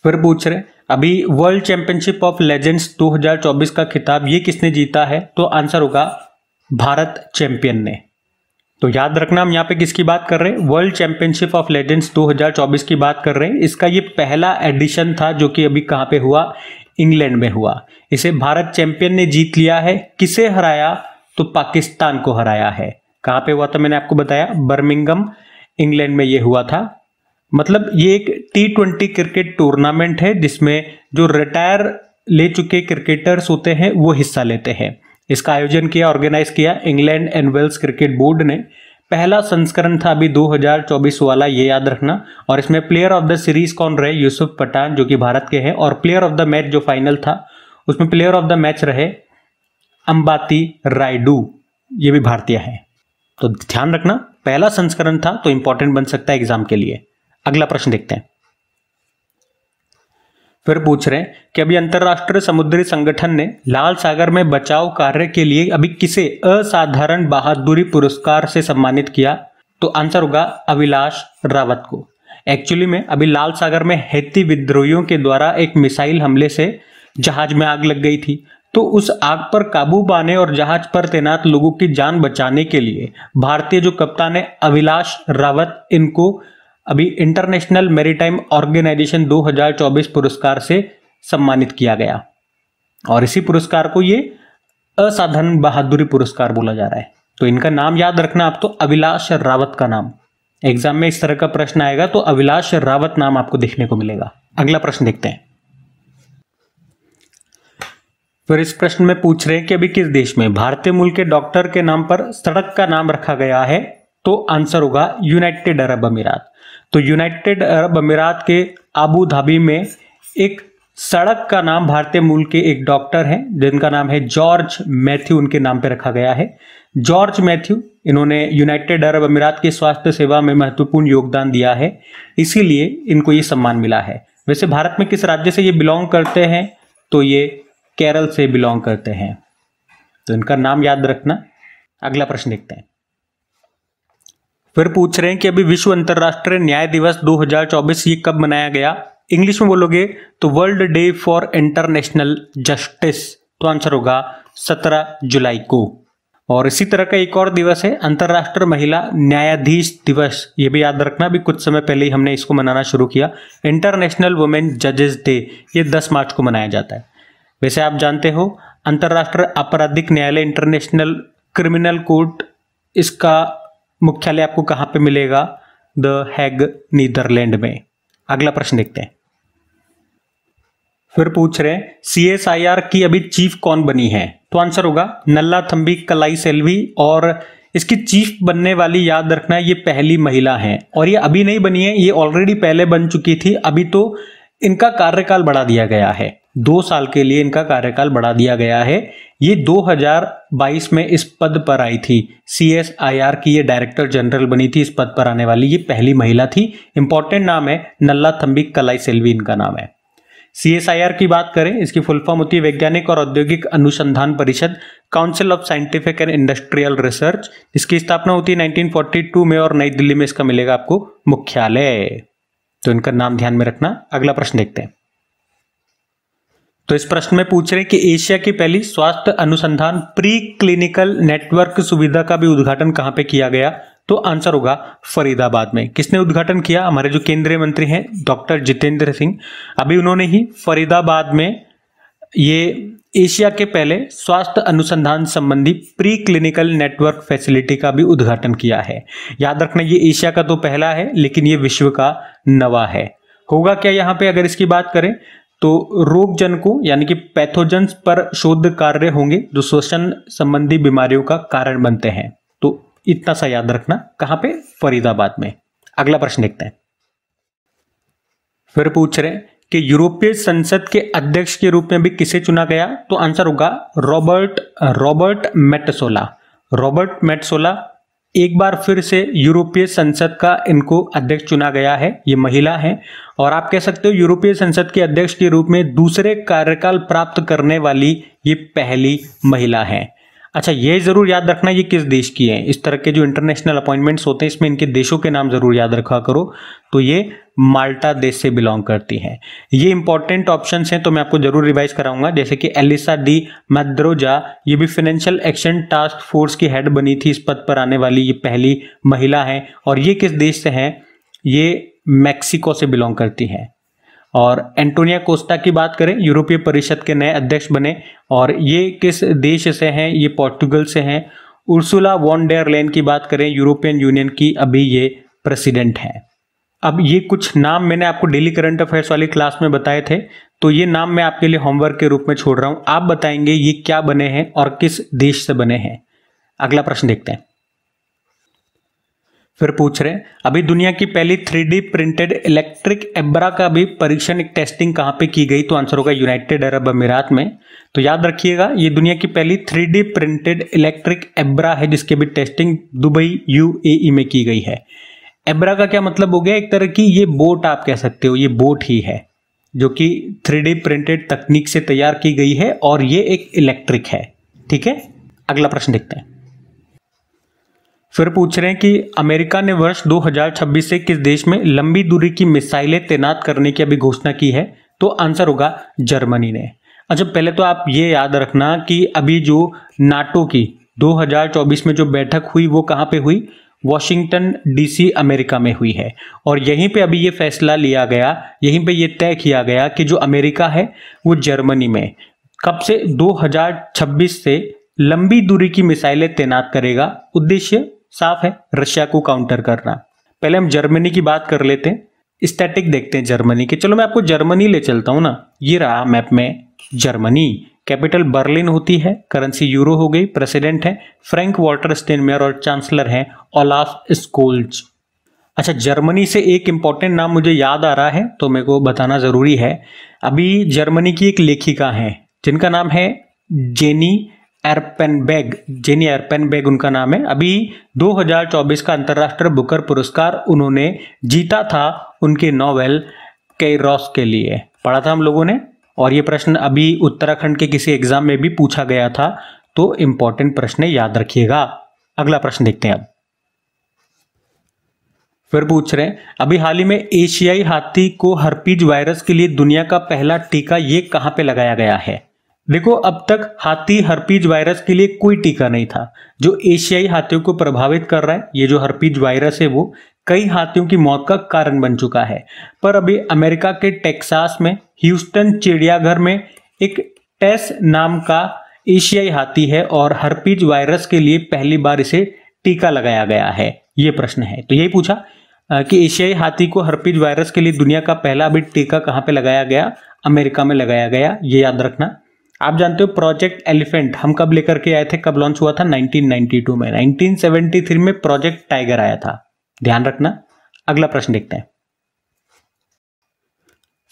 फिर पूछ रहे अभी वर्ल्ड चैंपियनशिप ऑफ लेजेंड्स 2024 का खिताब ये किसने जीता है तो आंसर होगा भारत चैंपियन ने तो याद रखना हम यहाँ पे किसकी बात कर रहे हैं वर्ल्ड चैंपियनशिप ऑफ लेजेंड्स 2024 की बात कर रहे हैं इसका ये पहला एडिशन था जो कि अभी कहाँ पे हुआ इंग्लैंड में हुआ इसे भारत चैंपियन ने जीत लिया है किसे हराया तो पाकिस्तान को हराया है कहाँ पे हुआ था मैंने आपको बताया बर्मिंगम इंग्लैंड में ये हुआ था मतलब ये एक टी ट्वेंटी क्रिकेट टूर्नामेंट है जिसमें जो रिटायर ले चुके क्रिकेटर्स होते हैं वो हिस्सा लेते हैं इसका आयोजन किया ऑर्गेनाइज किया England and Wales cricket board ने पहला संस्करण था अभी 2024 वाला ये याद रखना और इसमें प्लेयर ऑफ द सीरीज कौन रहे यूसुफ पठान जो कि भारत के हैं और प्लेयर ऑफ द मैच जो फाइनल था उसमें प्लेयर ऑफ द मैच रहे अंबाती रायडू ये भी भारतीय हैं तो ध्यान रखना पहला संस्करण था तो इंपॉर्टेंट बन सकता है एग्जाम के लिए अगला प्रश्न देखते हैं फिर पूछ रहे हैं कि अभी अंतर्राष्ट्रीय समुद्री संगठन ने लाल सागर में बचाव कार्य के लिए अभी किसे असाधारण बहादुरी पुरस्कार से सम्मानित किया तो आंसर होगा अविलाश रावत को एक्चुअली में अभी लाल सागर में हेती विद्रोहियों के द्वारा एक मिसाइल हमले से जहाज में आग लग गई थी तो उस आग पर काबू पाने और जहाज पर तैनात लोगों की जान बचाने के लिए भारतीय जो कप्तान है अविलाश रावत इनको अभी इंटरनेशनल मेरीटाइम ऑर्गेनाइजेशन 2024 पुरस्कार से सम्मानित किया गया और इसी पुरस्कार को ये असाधारण बहादुरी पुरस्कार बोला जा रहा है तो इनका नाम याद रखना आप तो अभिलाष रावत का नाम एग्जाम में इस तरह का प्रश्न आएगा तो अभिलाष रावत नाम आपको देखने को मिलेगा अगला प्रश्न देखते हैं फिर इस प्रश्न में पूछ रहे हैं कि अभी किस देश में भारतीय मूल के डॉक्टर के नाम पर सड़क का नाम रखा गया है तो आंसर होगा यूनाइटेड अरब अमीरात तो यूनाइटेड अरब अमीरात के आबू धाबी में एक सड़क का नाम भारतीय मूल के एक डॉक्टर हैं जिनका नाम है जॉर्ज मैथ्यू उनके नाम पर रखा गया है जॉर्ज मैथ्यू इन्होंने यूनाइटेड अरब अमीरात की स्वास्थ्य सेवा में महत्वपूर्ण योगदान दिया है इसीलिए इनको ये सम्मान मिला है वैसे भारत में किस राज्य से ये बिलोंग करते हैं तो ये केरल से बिलोंग करते हैं तो इनका नाम याद रखना अगला प्रश्न देखते हैं फिर पूछ रहे हैं कि अभी विश्व अंतर्राष्ट्रीय न्याय दिवस 2024 ये कब मनाया गया इंग्लिश में बोलोगे तो world day for international justice तो आंसर होगा 17 जुलाई को और इसी तरह का एक और दिवस है अंतर्राष्ट्रीय महिला न्यायाधीश दिवस ये भी याद रखना भी कुछ समय पहले ही हमने इसको मनाना शुरू किया इंटरनेशनल वुमेन जजेस डे ये 10 मार्च को मनाया जाता है वैसे आप जानते हो अंतर्राष्ट्रीय आपराधिक न्यायालय इंटरनेशनल क्रिमिनल कोर्ट इसका मुख्यालय आपको कहां पे मिलेगा द हैग नीदरलैंड में अगला प्रश्न देखते हैं फिर पूछ रहे आई सीएसआईआर की अभी चीफ कौन बनी है तो आंसर होगा नल्ला थम्बी कलाई सेल्वी और इसकी चीफ बनने वाली याद रखना है ये पहली महिला है और ये अभी नहीं बनी है ये ऑलरेडी पहले बन चुकी थी अभी तो इनका कार्यकाल बढ़ा दिया गया है दो साल के लिए इनका कार्यकाल बढ़ा दिया गया है ये 2022 में इस पद पर आई थी सी एस आई आर की ये डायरेक्टर जनरल बनी थी इस पद पर आने वाली ये पहली महिला थी इंपॉर्टेंट नाम है नल्ला थम्बी कलाई सेल्वी इनका नाम है सी एस आई आर की बात करें इसकी फुल फॉर्म होती है वैज्ञानिक और औद्योगिक अनुसंधान परिषद council of scientific and industrial research इसकी स्थापना होती है 1942 में और नई दिल्ली में इसका मिलेगा आपको मुख्यालय तो इनका नाम ध्यान में रखना अगला प्रश्न देखते हैं तो इस प्रश्न में पूछ रहे हैं कि एशिया की पहली स्वास्थ्य अनुसंधान प्री क्लिनिकल नेटवर्क सुविधा का भी उद्घाटन कहां पे किया गया तो आंसर होगा फरीदाबाद में किसने उद्घाटन किया हमारे जो केंद्रीय मंत्री हैं डॉक्टर जितेंद्र सिंह अभी उन्होंने ही फरीदाबाद में ये एशिया के पहले स्वास्थ्य अनुसंधान संबंधी प्री क्लिनिकल नेटवर्क फैसिलिटी का भी उद्घाटन किया है याद रखना ये एशिया का तो पहला है लेकिन ये विश्व का नवा है होगा क्या यहाँ पे अगर इसकी बात करें तो रोगजन को यानी कि पैथोजन पर शोध कार्य होंगे जो श्वसन संबंधी बीमारियों का कारण बनते हैं तो इतना सा याद रखना कहां पे फरीदाबाद में अगला प्रश्न देखते हैं फिर पूछ रहे हैं कि यूरोपीय संसद के अध्यक्ष के रूप में भी किसे चुना गया तो आंसर होगा Robert Robert Metsola Robert Metsola एक बार फिर से यूरोपीय संसद का इनको अध्यक्ष चुना गया है ये महिला है और आप कह सकते हो यूरोपीय संसद के अध्यक्ष के रूप में दूसरे कार्यकाल प्राप्त करने वाली ये पहली महिला है अच्छा ये ज़रूर याद रखना ये किस देश की है इस तरह के जो इंटरनेशनल अपॉइंटमेंट्स होते हैं इसमें इनके देशों के नाम ज़रूर याद रखा करो तो ये माल्टा देश से बिलोंग करती है ये इंपॉर्टेंट ऑप्शंस हैं तो मैं आपको जरूर रिवाइज कराऊंगा जैसे कि एलिसा डी मैद्रोजा ये भी फाइनेंशियल एक्शन टास्क फोर्स की हेड बनी थी इस पद पर आने वाली ये पहली महिला है और ये किस देश से है ये मैक्सिको से बिलोंग करती है और एंटोनिया कोस्टा की बात करें यूरोपीय परिषद के नए अध्यक्ष बने और ये किस देश से हैं ये पोर्टुगल से हैं उर्सुला वॉन डेयर लेन की बात करें यूरोपियन यूनियन की अभी ये प्रेसिडेंट हैं अब ये कुछ नाम मैंने आपको डेली करंट अफेयर्स वाली क्लास में बताए थे तो ये नाम मैं आपके लिए होमवर्क के रूप में छोड़ रहा हूँ आप बताएंगे ये क्या बने हैं और किस देश से बने हैं अगला प्रश्न देखते हैं फिर पूछ रहे हैं अभी दुनिया की पहली थ्री प्रिंटेड इलेक्ट्रिक एब्रा का भी परीक्षण टेस्टिंग कहाँ पे की गई तो आंसर होगा यूनाइटेड अरब अमीरात में तो याद रखिएगा ये दुनिया की पहली थ्री प्रिंटेड इलेक्ट्रिक एब्रा है जिसके भी टेस्टिंग दुबई यू e में की गई है एब्रा का क्या मतलब हो गया एक तरह की ये बोट आप कह सकते हो ये बोट ही है जो कि थ्री प्रिंटेड तकनीक से तैयार की गई है और ये एक इलेक्ट्रिक है ठीक है अगला प्रश्न देखते हैं फिर पूछ रहे हैं कि अमेरिका ने वर्ष 2026 से किस देश में लंबी दूरी की मिसाइलें तैनात करने की अभी घोषणा की है तो आंसर होगा जर्मनी ने अच्छा पहले तो आप ये याद रखना कि अभी जो नाटो की 2024 में जो बैठक हुई वो कहाँ पे हुई वॉशिंगटन डीसी अमेरिका में हुई है और यहीं पे अभी ये फैसला लिया गया यहीं पे ये तय किया गया कि जो अमेरिका है वो जर्मनी में कब से 2026 से लंबी दूरी की मिसाइलें तैनात करेगा उद्देश्य साफ है रशिया को काउंटर करना पहले हम जर्मनी की बात कर लेते हैं स्टैटिक देखते हैं जर्मनी के चलो मैं आपको जर्मनी ले चलता हूं ना ये रहा मैप में जर्मनी कैपिटल बर्लिन होती है करेंसी यूरो हो गई प्रेसिडेंट है फ्रैंक वॉल्टर स्टेनमेयर और चांसलर है ओलाफ स्कोल्ज अच्छा जर्मनी से एक इंपॉर्टेंट नाम मुझे याद आ रहा है तो मेरे को बताना ज़रूरी है अभी जर्मनी की एक लेखिका है जिनका नाम है Jenny Beck Jenny Erpenbeck उनका नाम है अभी 2024 का अंतर्राष्ट्रीय बुकर पुरस्कार उन्होंने जीता था उनके नॉवेल कैरॉस के लिए पढ़ा था हम लोगों ने और ये प्रश्न अभी उत्तराखंड के किसी एग्जाम में भी पूछा गया था तो इंपॉर्टेंट प्रश्न याद रखिएगा अगला प्रश्न देखते हैं अब फिर पूछ रहे हैं अभी हाल ही में एशियाई हाथी को हरपीज वायरस के लिए दुनिया का पहला टीका ये कहां पे लगाया गया है देखो अब तक हाथी हर्पीज वायरस के लिए कोई टीका नहीं था जो एशियाई हाथियों को प्रभावित कर रहा है ये जो हर्पीज वायरस है वो कई हाथियों की मौत का कारण बन चुका है पर अभी अमेरिका के टेक्सास में ह्यूस्टन चिड़ियाघर में एक टेस नाम का एशियाई हाथी है और हर्पीज वायरस के लिए पहली बार इसे टीका लगाया गया है ये प्रश्न है तो यही पूछा कि एशियाई हाथी को हर्पीज वायरस के लिए दुनिया का पहला अभी टीका कहाँ पे लगाया गया अमेरिका में लगाया गया ये याद रखना आप जानते हो प्रोजेक्ट एलिफेंट हम कब लेकर के आए थे कब लॉन्च हुआ था 1992 में 1973 में प्रोजेक्ट टाइगर आया था ध्यान रखना अगला प्रश्न देखते हैं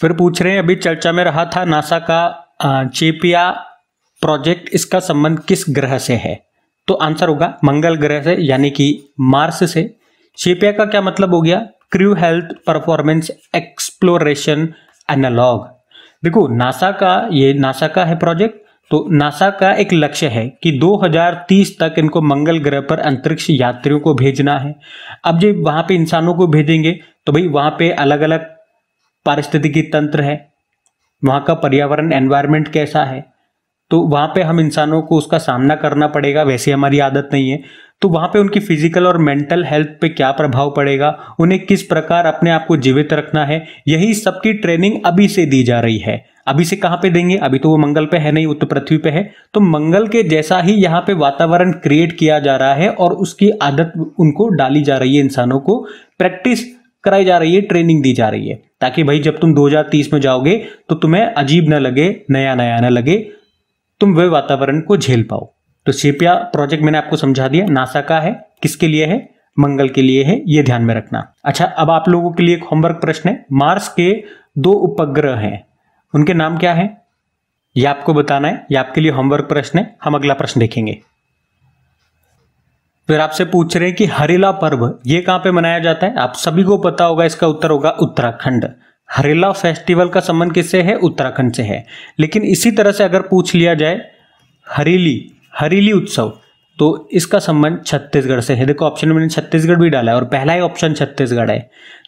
फिर पूछ रहे हैं अभी चर्चा में रहा था नासा का चेपिया प्रोजेक्ट इसका संबंध किस ग्रह से है तो आंसर होगा मंगल ग्रह से यानी कि मार्स से चेपिया का क्या मतलब हो गया crew health performance exploration analog देखो नासा का ये नासा का है प्रोजेक्ट तो नासा का एक लक्ष्य है कि 2030 तक इनको मंगल ग्रह पर अंतरिक्ष यात्रियों को भेजना है अब जब वहां पे इंसानों को भेजेंगे तो भाई वहां पे अलग अलग पारिस्थितिकी तंत्र है वहां का पर्यावरण एनवायरनमेंट कैसा है तो वहां पे हम इंसानों को उसका सामना करना पड़ेगा वैसे हमारी आदत नहीं है तो वहाँ पे उनकी फिजिकल और मेंटल हेल्थ पे क्या प्रभाव पड़ेगा उन्हें किस प्रकार अपने आप को जीवित रखना है यही सबकी ट्रेनिंग अभी से दी जा रही है अभी से कहाँ पे देंगे अभी तो वो मंगल पे है नहीं वो तो पृथ्वी पे है तो मंगल के जैसा ही यहाँ पे वातावरण क्रिएट किया जा रहा है और उसकी आदत उनको डाली जा रही है इंसानों को प्रैक्टिस कराई जा रही है ट्रेनिंग दी जा रही है ताकि भाई जब तुम 2030 में जाओगे तो तुम्हें अजीब ना लगे नया नया ना लगे तुम वे वातावरण को झेल पाओ तो सीपिया प्रोजेक्ट मैंने आपको समझा दिया नासा का है किसके लिए है मंगल के लिए है ये ध्यान में रखना अच्छा अब आप लोगों के लिए एक होमवर्क प्रश्न है मार्स के दो उपग्रह हैं उनके नाम क्या है ये आपको बताना है ये आपके लिए होमवर्क प्रश्न है हम अगला प्रश्न देखेंगे फिर आपसे पूछ रहे हैं कि हरेला पर्व ये कहां पे मनाया जाता है आप सभी को पता होगा इसका उत्तर होगा उत्तराखंड हरेला फेस्टिवल का संबंध किससे है उत्तराखंड से है लेकिन इसी तरह से अगर पूछ लिया जाए हरेली हरीली उत्सव तो इसका संबंध छत्तीसगढ़ से है देखो ऑप्शन मैंने छत्तीसगढ़ भी डाला है और पहला ही ऑप्शन छत्तीसगढ़ है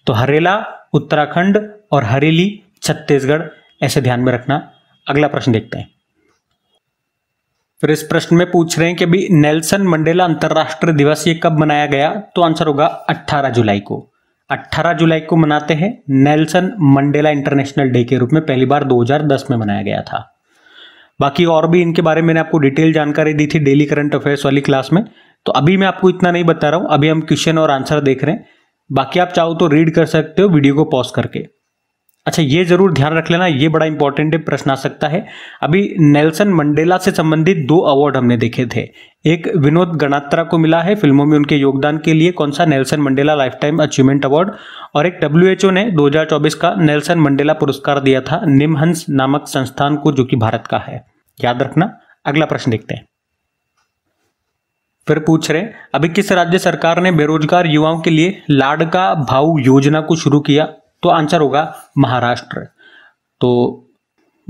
तो हरेला उत्तराखंड और हरेली छत्तीसगढ़ ऐसे ध्यान में रखना अगला प्रश्न देखते हैं फिर इस प्रश्न में पूछ रहे हैं कि अभी नेल्सन मंडेला अंतर्राष्ट्रीय दिवस ये कब मनाया गया तो आंसर होगा 18 जुलाई को 18 जुलाई को मनाते हैं नेल्सन मंडेला इंटरनेशनल डे के रूप में पहली बार 2010 में मनाया गया था बाकी और भी इनके बारे में मैंने आपको डिटेल जानकारी दी थी डेली करंट अफेयर्स वाली क्लास में तो अभी मैं आपको इतना नहीं बता रहा हूँ अभी हम क्वेश्चन और आंसर देख रहे हैं बाकी आप चाहो तो रीड कर सकते हो वीडियो को पॉज करके अच्छा ये जरूर ध्यान रख लेना ये बड़ा इंपॉर्टेंट है प्रश्न आ सकता है अभी नेल्सन मंडेला से संबंधित दो अवार्ड हमने देखे थे एक विनोद गणात्रा को मिला है फिल्मों में उनके योगदान के लिए कौन सा Nelson Mandela lifetime achievement award और एक ओ ने 2024 का नेल्सन मंडेला पुरस्कार दिया था निमहंस नामक संस्थान को जो कि भारत का है याद रखना अगला प्रश्न देखते हैं फिर पूछ रहे अभी किस राज्य सरकार ने बेरोजगार युवाओं के लिए लाड का भाव योजना को शुरू किया तो आंसर होगा महाराष्ट्र तो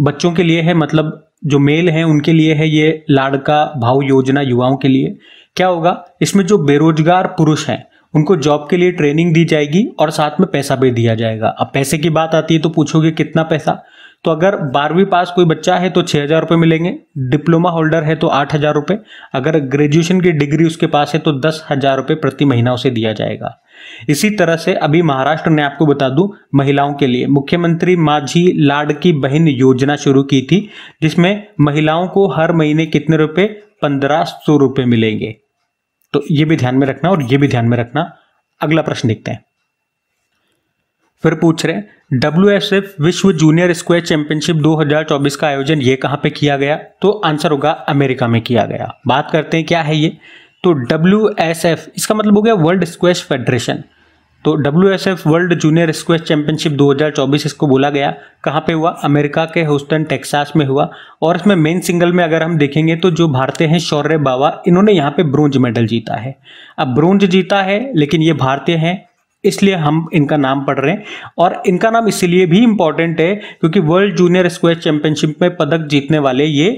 बच्चों के लिए है मतलब जो मेल हैं उनके लिए है ये लाडका भाव योजना युवाओं के लिए क्या होगा इसमें जो बेरोजगार पुरुष हैं उनको जॉब के लिए ट्रेनिंग दी जाएगी और साथ में पैसा भी दिया जाएगा अब पैसे की बात आती है तो पूछोगे कितना पैसा तो अगर बारहवीं पास कोई बच्चा है तो छः हज़ार रुपये मिलेंगे डिप्लोमा होल्डर है तो आठ हज़ार रुपये अगर ग्रेजुएशन की डिग्री उसके पास है तो दस हज़ार रुपये प्रति महीना उसे दिया जाएगा इसी तरह से अभी महाराष्ट्र ने आपको बता दूं महिलाओं के लिए मुख्यमंत्री माझी लाड की बहन योजना शुरू की थी जिसमें महिलाओं को हर महीने कितने रुपये पंद्रह सौ रुपये मिलेंगे तो ये भी ध्यान में रखना और ये भी ध्यान में रखना अगला प्रश्न देखते हैं फिर पूछ रहे हैं डब्ल्यू विश्व जूनियर स्क्वे चैंपियनशिप 2024 का आयोजन ये कहाँ पे किया गया तो आंसर होगा अमेरिका में किया गया बात करते हैं क्या है ये तो डब्ल्यू इसका मतलब हो गया वर्ल्ड स्क्वेश फेडरेशन तो W world junior squash championship 2024 इसको बोला गया कहाँ पे हुआ अमेरिका के ह्यूस्टन टेक्सास में हुआ और इसमें मेन सिंगल में अगर हम देखेंगे तो जो भारतीय हैं शौर्य बाबा इन्होंने यहाँ पे ब्रोंज मेडल जीता है अब ब्रोंज जीता है लेकिन ये भारतीय हैं इसलिए हम इनका नाम पढ़ रहे हैं और इनका नाम इसलिए भी इम्पॉर्टेंट है क्योंकि वर्ल्ड जूनियर स्क्वैश चैंपियनशिप में पदक जीतने वाले ये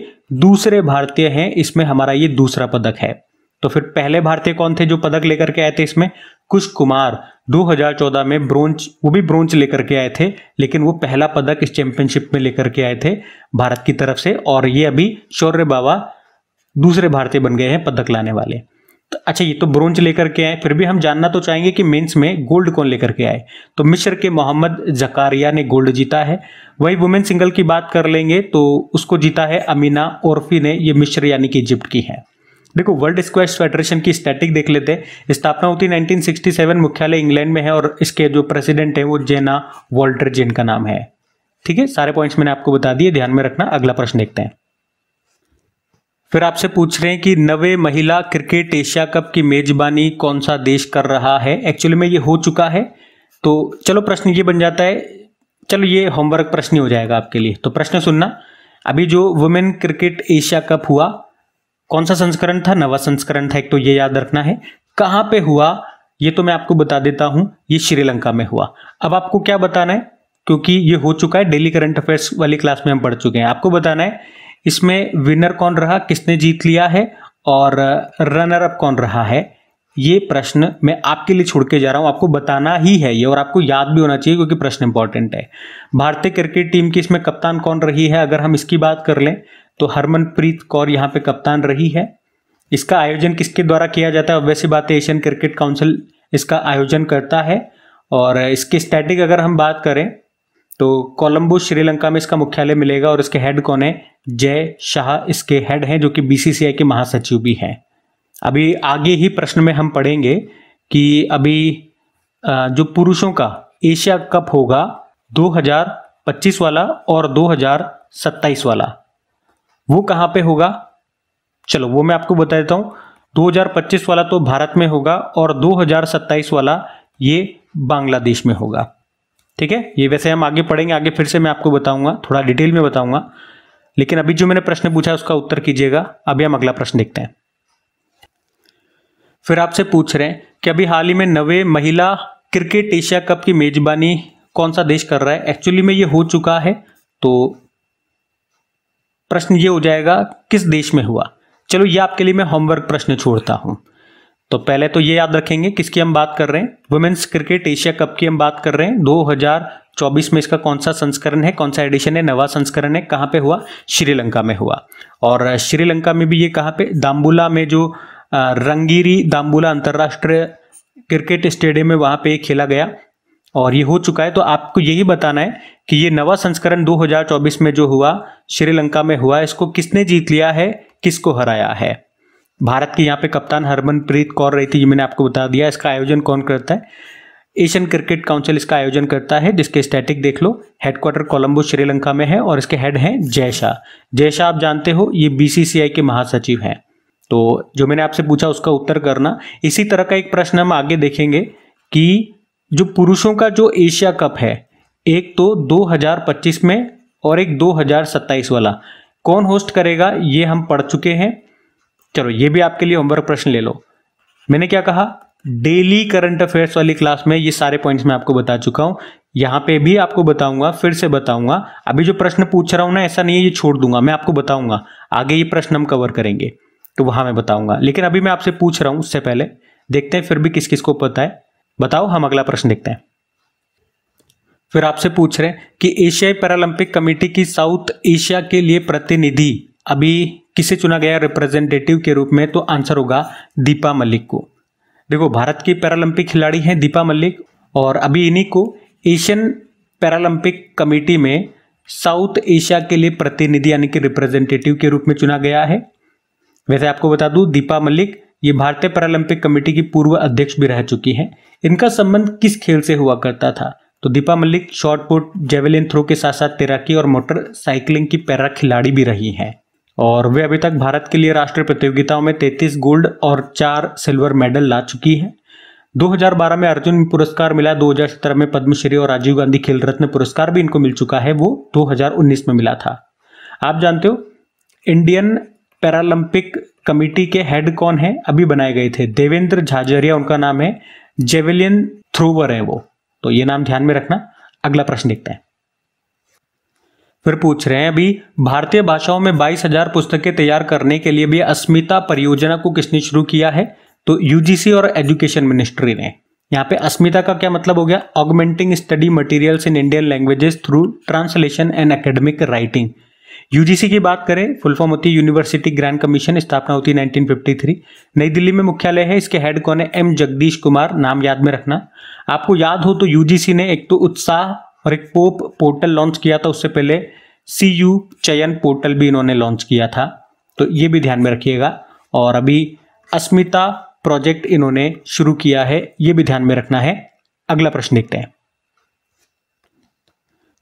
दूसरे भारतीय हैं इसमें हमारा ये दूसरा पदक है तो फिर पहले भारतीय कौन थे जो पदक लेकर के आए थे इसमें कुश कुमार 2014 में ब्रोंच वो भी ब्रोंच लेकर के आए थे लेकिन वो पहला पदक इस चैंपियनशिप में लेकर के आए थे भारत की तरफ से और ये अभी शौर्य बाबा दूसरे भारतीय बन गए हैं पदक लाने वाले तो अच्छा ये तो ब्रोंज लेकर के आए फिर भी हम जानना तो चाहेंगे कि मेंस में गोल्ड कौन लेकर के आए तो मिस्र के मोहम्मद जकारिया ने गोल्ड जीता है वही वुमेन सिंगल की बात कर लेंगे तो उसको जीता है अमीना औरफी ने ये मिस्र यानी कि इजिप्ट की है देखो वर्ल्ड स्क्वेश फेडरेशन की स्टैटिक देख लेते हैं स्थापना होती है मुख्यालय इंग्लैंड में है और इसके जो प्रेसिडेंट है वो जेना वॉल्टर जेन का नाम है ठीक है सारे पॉइंट्स मैंने आपको बता दिए ध्यान में रखना अगला प्रश्न देखते हैं फिर आपसे पूछ रहे हैं कि नवे महिला क्रिकेट एशिया कप की मेजबानी कौन सा देश कर रहा है एक्चुअली में ये हो चुका है तो चलो प्रश्न ये बन जाता है चलो ये होमवर्क प्रश्न हो जाएगा आपके लिए तो प्रश्न सुनना अभी जो वुमेन क्रिकेट एशिया कप हुआ कौन सा संस्करण था नवा संस्करण था एक तो ये याद रखना है कहाँ पे हुआ ये तो मैं आपको बता देता हूं ये श्रीलंका में हुआ अब आपको क्या बताना है क्योंकि ये हो चुका है डेली करंट अफेयर्स वाली क्लास में हम पढ़ चुके हैं आपको बताना है इसमें विनर कौन रहा किसने जीत लिया है और रनर अप कौन रहा है ये प्रश्न मैं आपके लिए छोड़ के जा रहा हूँ आपको बताना ही है ये और आपको याद भी होना चाहिए क्योंकि प्रश्न इंपॉर्टेंट है भारतीय क्रिकेट टीम की इसमें कप्तान कौन रही है अगर हम इसकी बात कर लें तो हरमनप्रीत कौर यहाँ पे कप्तान रही है इसका आयोजन किसके द्वारा किया जाता है वैसी बात है एशियन क्रिकेट काउंसिल इसका आयोजन करता है और इसके स्टैटिक अगर हम बात करें तो कोलंबो श्रीलंका में इसका मुख्यालय मिलेगा और इसके हेड कौन है जय शाह इसके हेड हैं जो कि बीसीसीआई के महासचिव भी हैं अभी आगे ही प्रश्न में हम पढ़ेंगे कि अभी जो पुरुषों का एशिया कप होगा 2025 वाला और 2027 वाला वो कहाँ पे होगा चलो वो मैं आपको बता देता हूँ 2025 वाला तो भारत में होगा और 2027 वाला ये बांग्लादेश में होगा ठीक है ये वैसे हम आगे पढ़ेंगे आगे फिर से मैं आपको बताऊंगा थोड़ा डिटेल में बताऊंगा लेकिन अभी जो मैंने प्रश्न पूछा उसका उत्तर कीजिएगा अभी हम अगला प्रश्न देखते हैं फिर आपसे पूछ रहे हैं कि अभी हाल ही में नवे महिला क्रिकेट एशिया कप की मेजबानी कौन सा देश कर रहा है एक्चुअली में ये हो चुका है तो प्रश्न ये हो जाएगा किस देश में हुआ चलो ये आपके लिए मैं होमवर्क प्रश्न छोड़ता हूं तो पहले तो ये याद रखेंगे किसकी हम बात कर रहे हैं वुमेन्स क्रिकेट एशिया कप की हम बात कर रहे हैं 2024 में इसका कौन सा संस्करण है कौन सा एडिशन है नवा संस्करण है कहाँ पे हुआ श्रीलंका में हुआ और श्रीलंका में भी ये कहाँ पे दाम्बुला में जो रंगीरी दाम्बुला अंतर्राष्ट्रीय क्रिकेट स्टेडियम में वहाँ पर खेला गया और ये हो चुका है तो आपको यही बताना है कि ये नवा संस्करण 2024 में जो हुआ श्रीलंका में हुआ इसको किसने जीत लिया है किसको हराया है भारत की यहाँ पे कप्तान हरमनप्रीत कौर रही थी ये मैंने आपको बता दिया इसका आयोजन कौन करता है एशियन क्रिकेट काउंसिल इसका आयोजन करता है जिसके स्टैटिक देख लो हेडक्वार्टर कोलंबो श्रीलंका में है और इसके हेड हैं जय शाह जय शाह आप जानते हो ये बीसीसीआई के महासचिव हैं तो जो मैंने आपसे पूछा उसका उत्तर करना इसी तरह का एक प्रश्न हम आगे देखेंगे कि जो पुरुषों का जो एशिया कप है एक तो दो में और एक दो वाला कौन होस्ट करेगा ये हम पढ़ चुके हैं चलो ये भी आपके लिए होमवर्क प्रश्न ले लो मैंने क्या कहा डेली करंट अफेयर्स वाली क्लास में ये सारे पॉइंट्स मैं आपको बता चुका हूं यहां पे भी आपको बताऊंगा फिर से बताऊंगा अभी जो प्रश्न पूछ रहा हूं ना ऐसा नहीं है ये छोड़ दूंगा मैं आपको बताऊंगा आगे ये प्रश्न हम कवर करेंगे तो वहां मैं बताऊंगा लेकिन अभी मैं आपसे पूछ रहा हूं उससे पहले देखते हैं फिर भी किस किस को पता है बताओ हम अगला प्रश्न देखते हैं फिर आपसे पूछ रहे हैं कि एशियाई पैरालंपिक कमेटी की साउथ एशिया के लिए प्रतिनिधि अभी किसे चुना गया रिप्रेजेंटेटिव के रूप में तो आंसर होगा दीपा मलिक को देखो भारत की पैरालंपिक खिलाड़ी हैं दीपा मलिक और अभी इन्हीं को एशियन पैरालंपिक कमेटी में साउथ एशिया के लिए प्रतिनिधि यानी कि रिप्रेजेंटेटिव के रूप में चुना गया है वैसे आपको बता दूं दीपा मलिक ये भारतीय पैरालंपिक कमेटी की पूर्व अध्यक्ष भी रह चुकी हैं इनका संबंध किस खेल से हुआ करता था तो Deepa Malik shot put javelin throw के साथ साथ तैराकी और मोटर साइकिलिंग की पैरा खिलाड़ी भी रही हैं और वे अभी तक भारत के लिए राष्ट्रीय प्रतियोगिताओं में 33 गोल्ड और चार सिल्वर मेडल ला चुकी है 2012 में अर्जुन पुरस्कार मिला 2017 में पद्मश्री और राजीव गांधी खेल रत्न पुरस्कार भी इनको मिल चुका है वो 2019 में मिला था आप जानते हो इंडियन पैरालंपिक कमेटी के हेड कौन है अभी बनाए गए थे देवेंद्र झाझरिया उनका नाम है जेवेलियन थ्रोवर है वो तो ये नाम ध्यान में रखना अगला प्रश्न देखते हैं फिर पूछ रहे हैं अभी भारतीय भाषाओं में बाईस हजार पुस्तकें तैयार करने के लिए भी अस्मिता परियोजना को किसने शुरू किया है तो यूजीसी और एजुकेशन मिनिस्ट्री ने यहाँ पे अस्मिता का क्या मतलब हो गया augmenting study materials in Indian languages through translation and academic writing UGC की बात करें फुल फॉर्म होती है यूनिवर्सिटी ग्रैंड कमीशन स्थापना होती है 1953 नई दिल्ली में मुख्यालय है इसके हेड कौन है एम जगदीश कुमार नाम याद में रखना आपको याद हो तो यूजीसी ने एक तो उत्साह और एक पोप पोर्टल लॉन्च किया था उससे पहले सी यू चयन पोर्टल भी इन्होंने लॉन्च किया था तो ये भी ध्यान में रखिएगा और अभी अस्मिता प्रोजेक्ट इन्होंने शुरू किया है ये भी ध्यान में रखना है अगला प्रश्न देखते हैं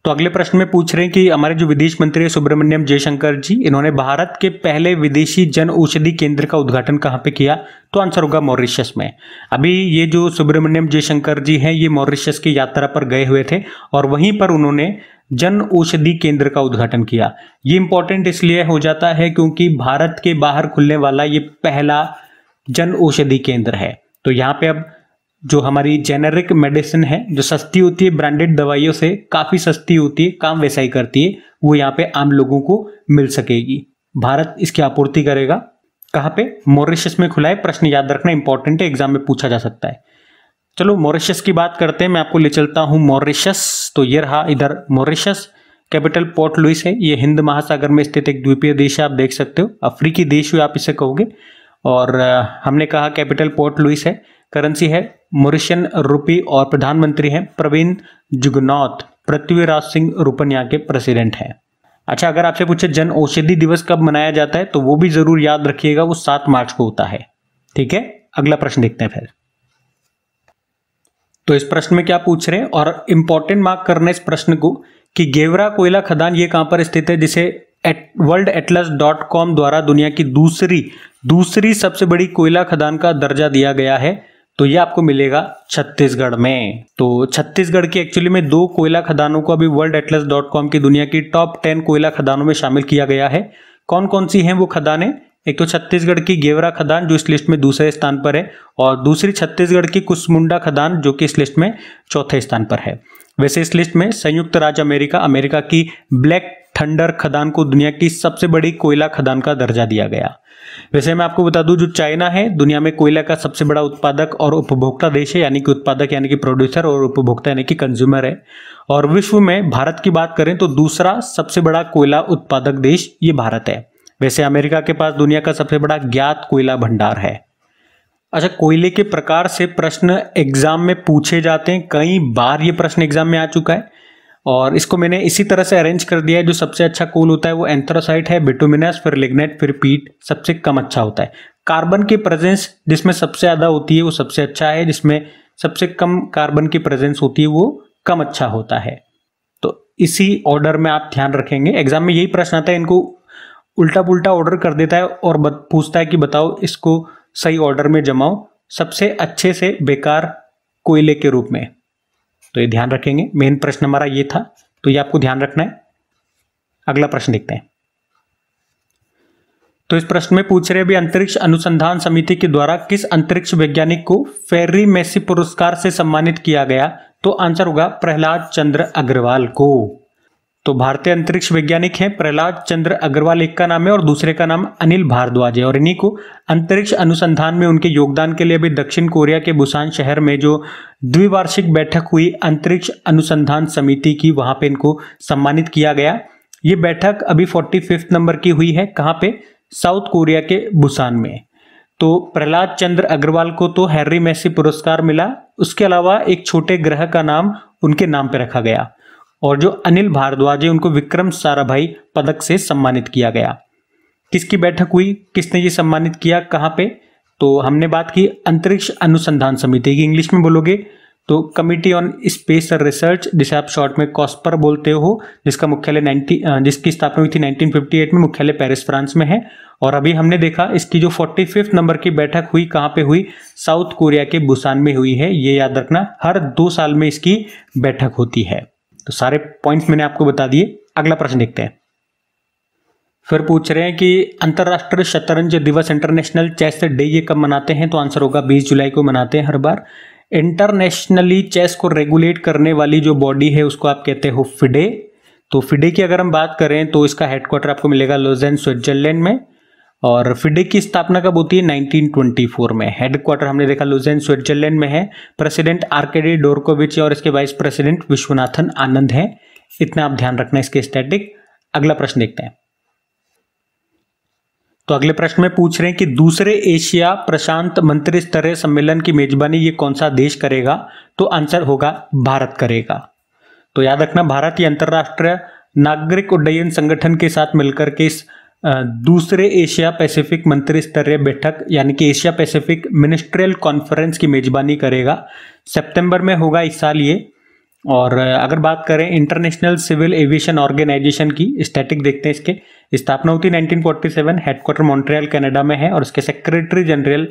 तो अगले प्रश्न में पूछ रहे हैं कि हमारे जो विदेश मंत्री है सुब्रमण्यम जयशंकर जी इन्होंने भारत के पहले विदेशी जन औषधि केंद्र का उद्घाटन कहाँ पे किया तो आंसर होगा मॉरिशस में अभी ये जो सुब्रमण्यम जयशंकर जी हैं ये मॉरिशस की यात्रा पर गए हुए थे और वहीं पर उन्होंने जन औषधि केंद्र का उद्घाटन किया ये इंपॉर्टेंट इसलिए हो जाता है क्योंकि भारत के बाहर खुलने वाला ये पहला जन औषधि केंद्र है तो यहाँ पे अब जो हमारी जेनेरिक मेडिसिन है जो सस्ती होती है ब्रांडेड दवाइयों से काफ़ी सस्ती होती है काम वैसा ही करती है वो यहाँ पे आम लोगों को मिल सकेगी भारत इसकी आपूर्ति करेगा कहाँ पे मॉरिशस में खुला है प्रश्न याद रखना इंपॉर्टेंट है एग्जाम में पूछा जा सकता है चलो मॉरिशस की बात करते हैं मैं आपको ले चलता हूँ मॉरिशस तो ये रहा इधर मॉरिशस कैपिटल पोर्ट लुइस है ये हिंद महासागर में स्थित एक द्वीपीय देश है आप देख सकते हो अफ्रीकी देश हुए आप इसे कहोगे और हमने कहा कैपिटल पोर्ट लुइस है करेंसी है मोरिशियन रूपी और प्रधानमंत्री हैं प्रवीण जुगनौथ पृथ्वीराज सिंह रूपनिया के प्रेसिडेंट हैं अच्छा अगर आपसे पूछे जन औषधि दिवस कब मनाया जाता है तो वो भी जरूर याद रखिएगा वो सात मार्च को होता है ठीक है अगला प्रश्न देखते हैं फिर तो इस प्रश्न में क्या पूछ रहे हैं और इंपॉर्टेंट मार्क करना इस प्रश्न को कि गेवरा कोयला खदान ये कहां पर स्थित है जिसे वर्ल्ड एटलस डॉट कॉम द्वारा दुनिया की दूसरी दूसरी सबसे बड़ी कोयला खदान का दर्जा दिया गया है तो ये आपको मिलेगा छत्तीसगढ़ में तो छत्तीसगढ़ की एक्चुअली में दो कोयला खदानों को अभी वर्ल्ड एटलस डॉट कॉम की दुनिया की टॉप टेन कोयला खदानों में शामिल किया गया है कौन कौन सी हैं वो खदानें एक तो छत्तीसगढ़ की गेवरा खदान जो इस लिस्ट में दूसरे स्थान पर है और दूसरी छत्तीसगढ़ की कुसमुंडा खदान जो कि इस लिस्ट में चौथे स्थान पर है वैसे इस लिस्ट में संयुक्त राज्य अमेरिका अमेरिका की ब्लैक थंडर खदान को दुनिया की सबसे बड़ी कोयला खदान का दर्जा दिया गया वैसे मैं आपको बता दूं जो चाइना है दुनिया में कोयला का सबसे बड़ा उत्पादक और उपभोक्ता देश है यानी कि उत्पादक यानी कि प्रोड्यूसर और उपभोक्ता यानी कि कंज्यूमर है और विश्व में भारत की बात करें तो दूसरा सबसे बड़ा कोयला उत्पादक देश ये भारत है वैसे अमेरिका के पास दुनिया का सबसे बड़ा ज्ञात कोयला भंडार है अच्छा कोयले के प्रकार से प्रश्न एग्जाम में पूछे जाते हैं कई बार ये प्रश्न एग्जाम में आ चुका है और इसको मैंने इसी तरह से अरेंज कर दिया है जो सबसे अच्छा कोल होता है वो एंथ्रासाइट है बिटोमिनस फिर लिग्नेट फिर पीट सबसे कम अच्छा होता है कार्बन की प्रेजेंस जिसमें सबसे ज़्यादा होती है वो सबसे अच्छा है जिसमें सबसे कम कार्बन की प्रेजेंस होती है वो कम अच्छा होता है तो इसी ऑर्डर में आप ध्यान रखेंगे एग्जाम में यही प्रश्न आता है इनको उल्टा पुल्टा ऑर्डर कर देता है और पूछता है कि बताओ इसको सही ऑर्डर में जमाओ सबसे अच्छे से बेकार कोयले के रूप में तो ये ध्यान रखेंगे मेन प्रश्न हमारा ये था तो ये आपको ध्यान रखना है अगला प्रश्न देखते हैं तो इस प्रश्न में पूछ रहे भी अंतरिक्ष अनुसंधान समिति के द्वारा किस अंतरिक्ष वैज्ञानिक को फेरी मेसी पुरस्कार से सम्मानित किया गया तो आंसर होगा प्रहलाद चंद्र अग्रवाल को तो भारतीय अंतरिक्ष वैज्ञानिक हैं प्रहलाद चंद्र अग्रवाल एक का नाम है और दूसरे का नाम अनिल भारद्वाज है और इन्हीं को अंतरिक्ष अनुसंधान में उनके योगदान के लिए अभी दक्षिण कोरिया के बुसान शहर में जो द्विवार्षिक बैठक हुई अंतरिक्ष अनुसंधान समिति की वहां पे इनको सम्मानित किया गया ये बैठक अभी फोर्टी फिफ्थ नंबर की हुई है कहाँ पे साउथ कोरिया के बुसान में तो प्रहलाद चंद्र अग्रवाल को तो हैर्री मैसी पुरस्कार मिला उसके अलावा एक छोटे ग्रह का नाम उनके नाम पर रखा गया और जो अनिल भारद्वाज है उनको विक्रम साराभाई पदक से सम्मानित किया गया किसकी बैठक हुई किसने ये सम्मानित किया कहाँ पे तो हमने बात की अंतरिक्ष अनुसंधान समिति की इंग्लिश में बोलोगे तो कमिटी ऑन स्पेस रिसर्च जिसे आप शॉर्ट में कॉस्पर बोलते हो जिसका मुख्यालय नाइनटी जिसकी स्थापना हुई थी 1958 में मुख्यालय पेरिस फ्रांस में है और अभी हमने देखा इसकी जो फोर्टी फिफ्थ नंबर की बैठक हुई कहाँ पे हुई साउथ कोरिया के बुसान में हुई है ये याद रखना हर दो साल में इसकी बैठक होती है तो सारे पॉइंट्स मैंने आपको बता दिए अगला प्रश्न देखते हैं फिर पूछ रहे हैं कि अंतर्राष्ट्रीय शतरंज दिवस इंटरनेशनल चेस डे ये कब मनाते हैं तो आंसर होगा 20 जुलाई को मनाते हैं हर बार इंटरनेशनली चेस को रेगुलेट करने वाली जो बॉडी है उसको आप कहते हो फिडे तो फिडे की अगर हम बात करें तो इसका हेडक्वार्टर आपको मिलेगा लोजेन स्विट्जरलैंड में और फिडिक की स्थापना कब होती है 1924 में हेडक्वार्टर हमने देखा लुजेन स्विट्जरलैंड में है प्रेसिडेंट आर्केडी डोरकोविच और इसके वाइस प्रेसिडेंट विश्वनाथन आनंद हैं इतना आप ध्यान रखना इसके स्टैटिक अगला प्रश्न देखते हैं तो अगले प्रश्न में पूछ रहे हैं कि दूसरे एशिया प्रशांत मंत्री स्तरीय सम्मेलन की मेजबानी ये कौन सा देश करेगा तो आंसर होगा भारत करेगा तो याद रखना भारत ये अंतर्राष्ट्रीय नागरिक उड्डयन संगठन के साथ मिलकर के इस दूसरे एशिया पैसिफिक मंत्री स्तरीय बैठक यानी कि एशिया पैसिफिक मिनिस्ट्रियल कॉन्फ्रेंस की मेजबानी करेगा सितंबर में होगा इस साल ये और अगर बात करें इंटरनेशनल सिविल एविएशन ऑर्गेनाइजेशन की स्टैटिक देखते हैं इसके स्थापना होती सेवन हेडक्वार्टर मॉन्ट्रियल कनाडा में है और इसके सेक्रेटरी जनरल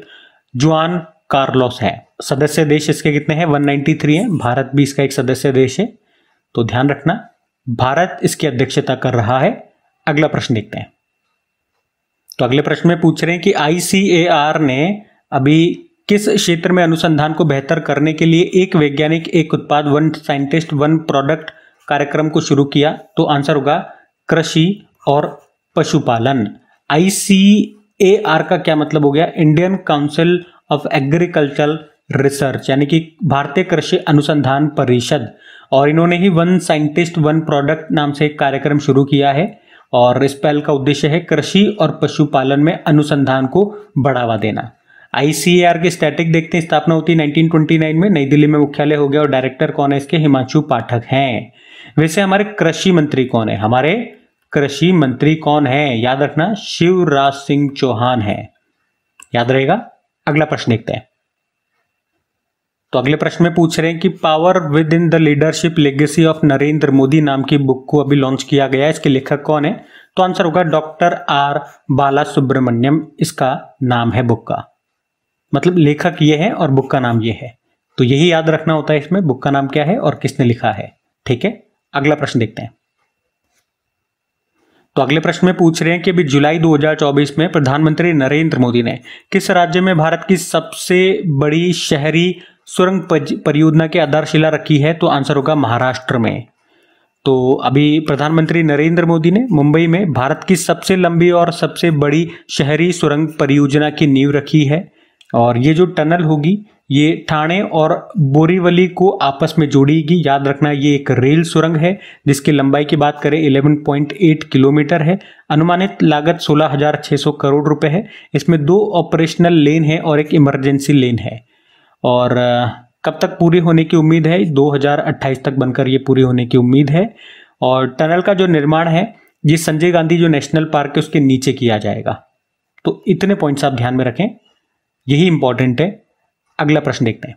जुआन कार्लोस है सदस्य देश इसके कितने हैं 193 हैं भारत भी इसका एक सदस्य देश है तो ध्यान रखना भारत इसकी अध्यक्षता कर रहा है अगला प्रश्न देखते हैं तो अगले प्रश्न में पूछ रहे हैं कि आईसीएआर ने अभी किस क्षेत्र में अनुसंधान को बेहतर करने के लिए एक वैज्ञानिक एक उत्पाद वन साइंटिस्ट वन प्रोडक्ट कार्यक्रम को शुरू किया तो आंसर होगा कृषि और पशुपालन आईसीएआर का क्या मतलब हो गया Indian council of agriculture research यानी कि भारतीय कृषि अनुसंधान परिषद और इन्होंने ही वन साइंटिस्ट वन प्रोडक्ट नाम से एक कार्यक्रम शुरू किया है और इस पहल का उद्देश्य है कृषि और पशुपालन में अनुसंधान को बढ़ावा देना आईसीएआर के स्टैटिक देखते हैं स्थापना होती है 1929 में नई दिल्ली में मुख्यालय हो गया और डायरेक्टर कौन है इसके हिमांशु पाठक हैं वैसे हमारे कृषि मंत्री कौन है हमारे कृषि मंत्री कौन है याद रखना शिवराज सिंह चौहान है याद रहेगा अगला प्रश्न देखते हैं तो अगले प्रश्न में पूछ रहे हैं कि power within the leadership legacy of Narendra Modi नाम की बुक को अभी लॉन्च किया गया है इसके लेखक कौन है तो आंसर होगा डॉक्टर आर बाला सुब्रमण्यम इसका नाम है बुक का मतलब लेखक ये है और बुक का नाम ये है तो यही याद रखना होता है इसमें बुक का नाम क्या है और किसने लिखा है ठीक है अगला प्रश्न देखते हैं तो अगले प्रश्न में पूछ रहे हैं कि अभी जुलाई 2024 में प्रधानमंत्री नरेंद्र मोदी ने किस राज्य में भारत की सबसे बड़ी शहरी सुरंग परियोजना की आधारशिला रखी है तो आंसर होगा महाराष्ट्र में तो अभी प्रधानमंत्री नरेंद्र मोदी ने मुंबई में भारत की सबसे लंबी और सबसे बड़ी शहरी सुरंग परियोजना की नींव रखी है और ये जो टनल होगी ये ठाणे और बोरीवली को आपस में जोड़ेगी याद रखना ये एक रेल सुरंग है जिसकी लंबाई की बात करें 11.8 किलोमीटर है अनुमानित लागत 16,600 करोड़ रुपए है इसमें दो ऑपरेशनल लेन है और एक इमरजेंसी लेन है और कब तक पूरी होने की उम्मीद है 2028 तक बनकर ये पूरी होने की उम्मीद है और टनल का जो निर्माण है ये संजय गांधी जो नेशनल पार्क है उसके नीचे किया जाएगा तो इतने पॉइंट्स आप ध्यान में रखें यही इंपॉर्टेंट है अगला प्रश्न देखते हैं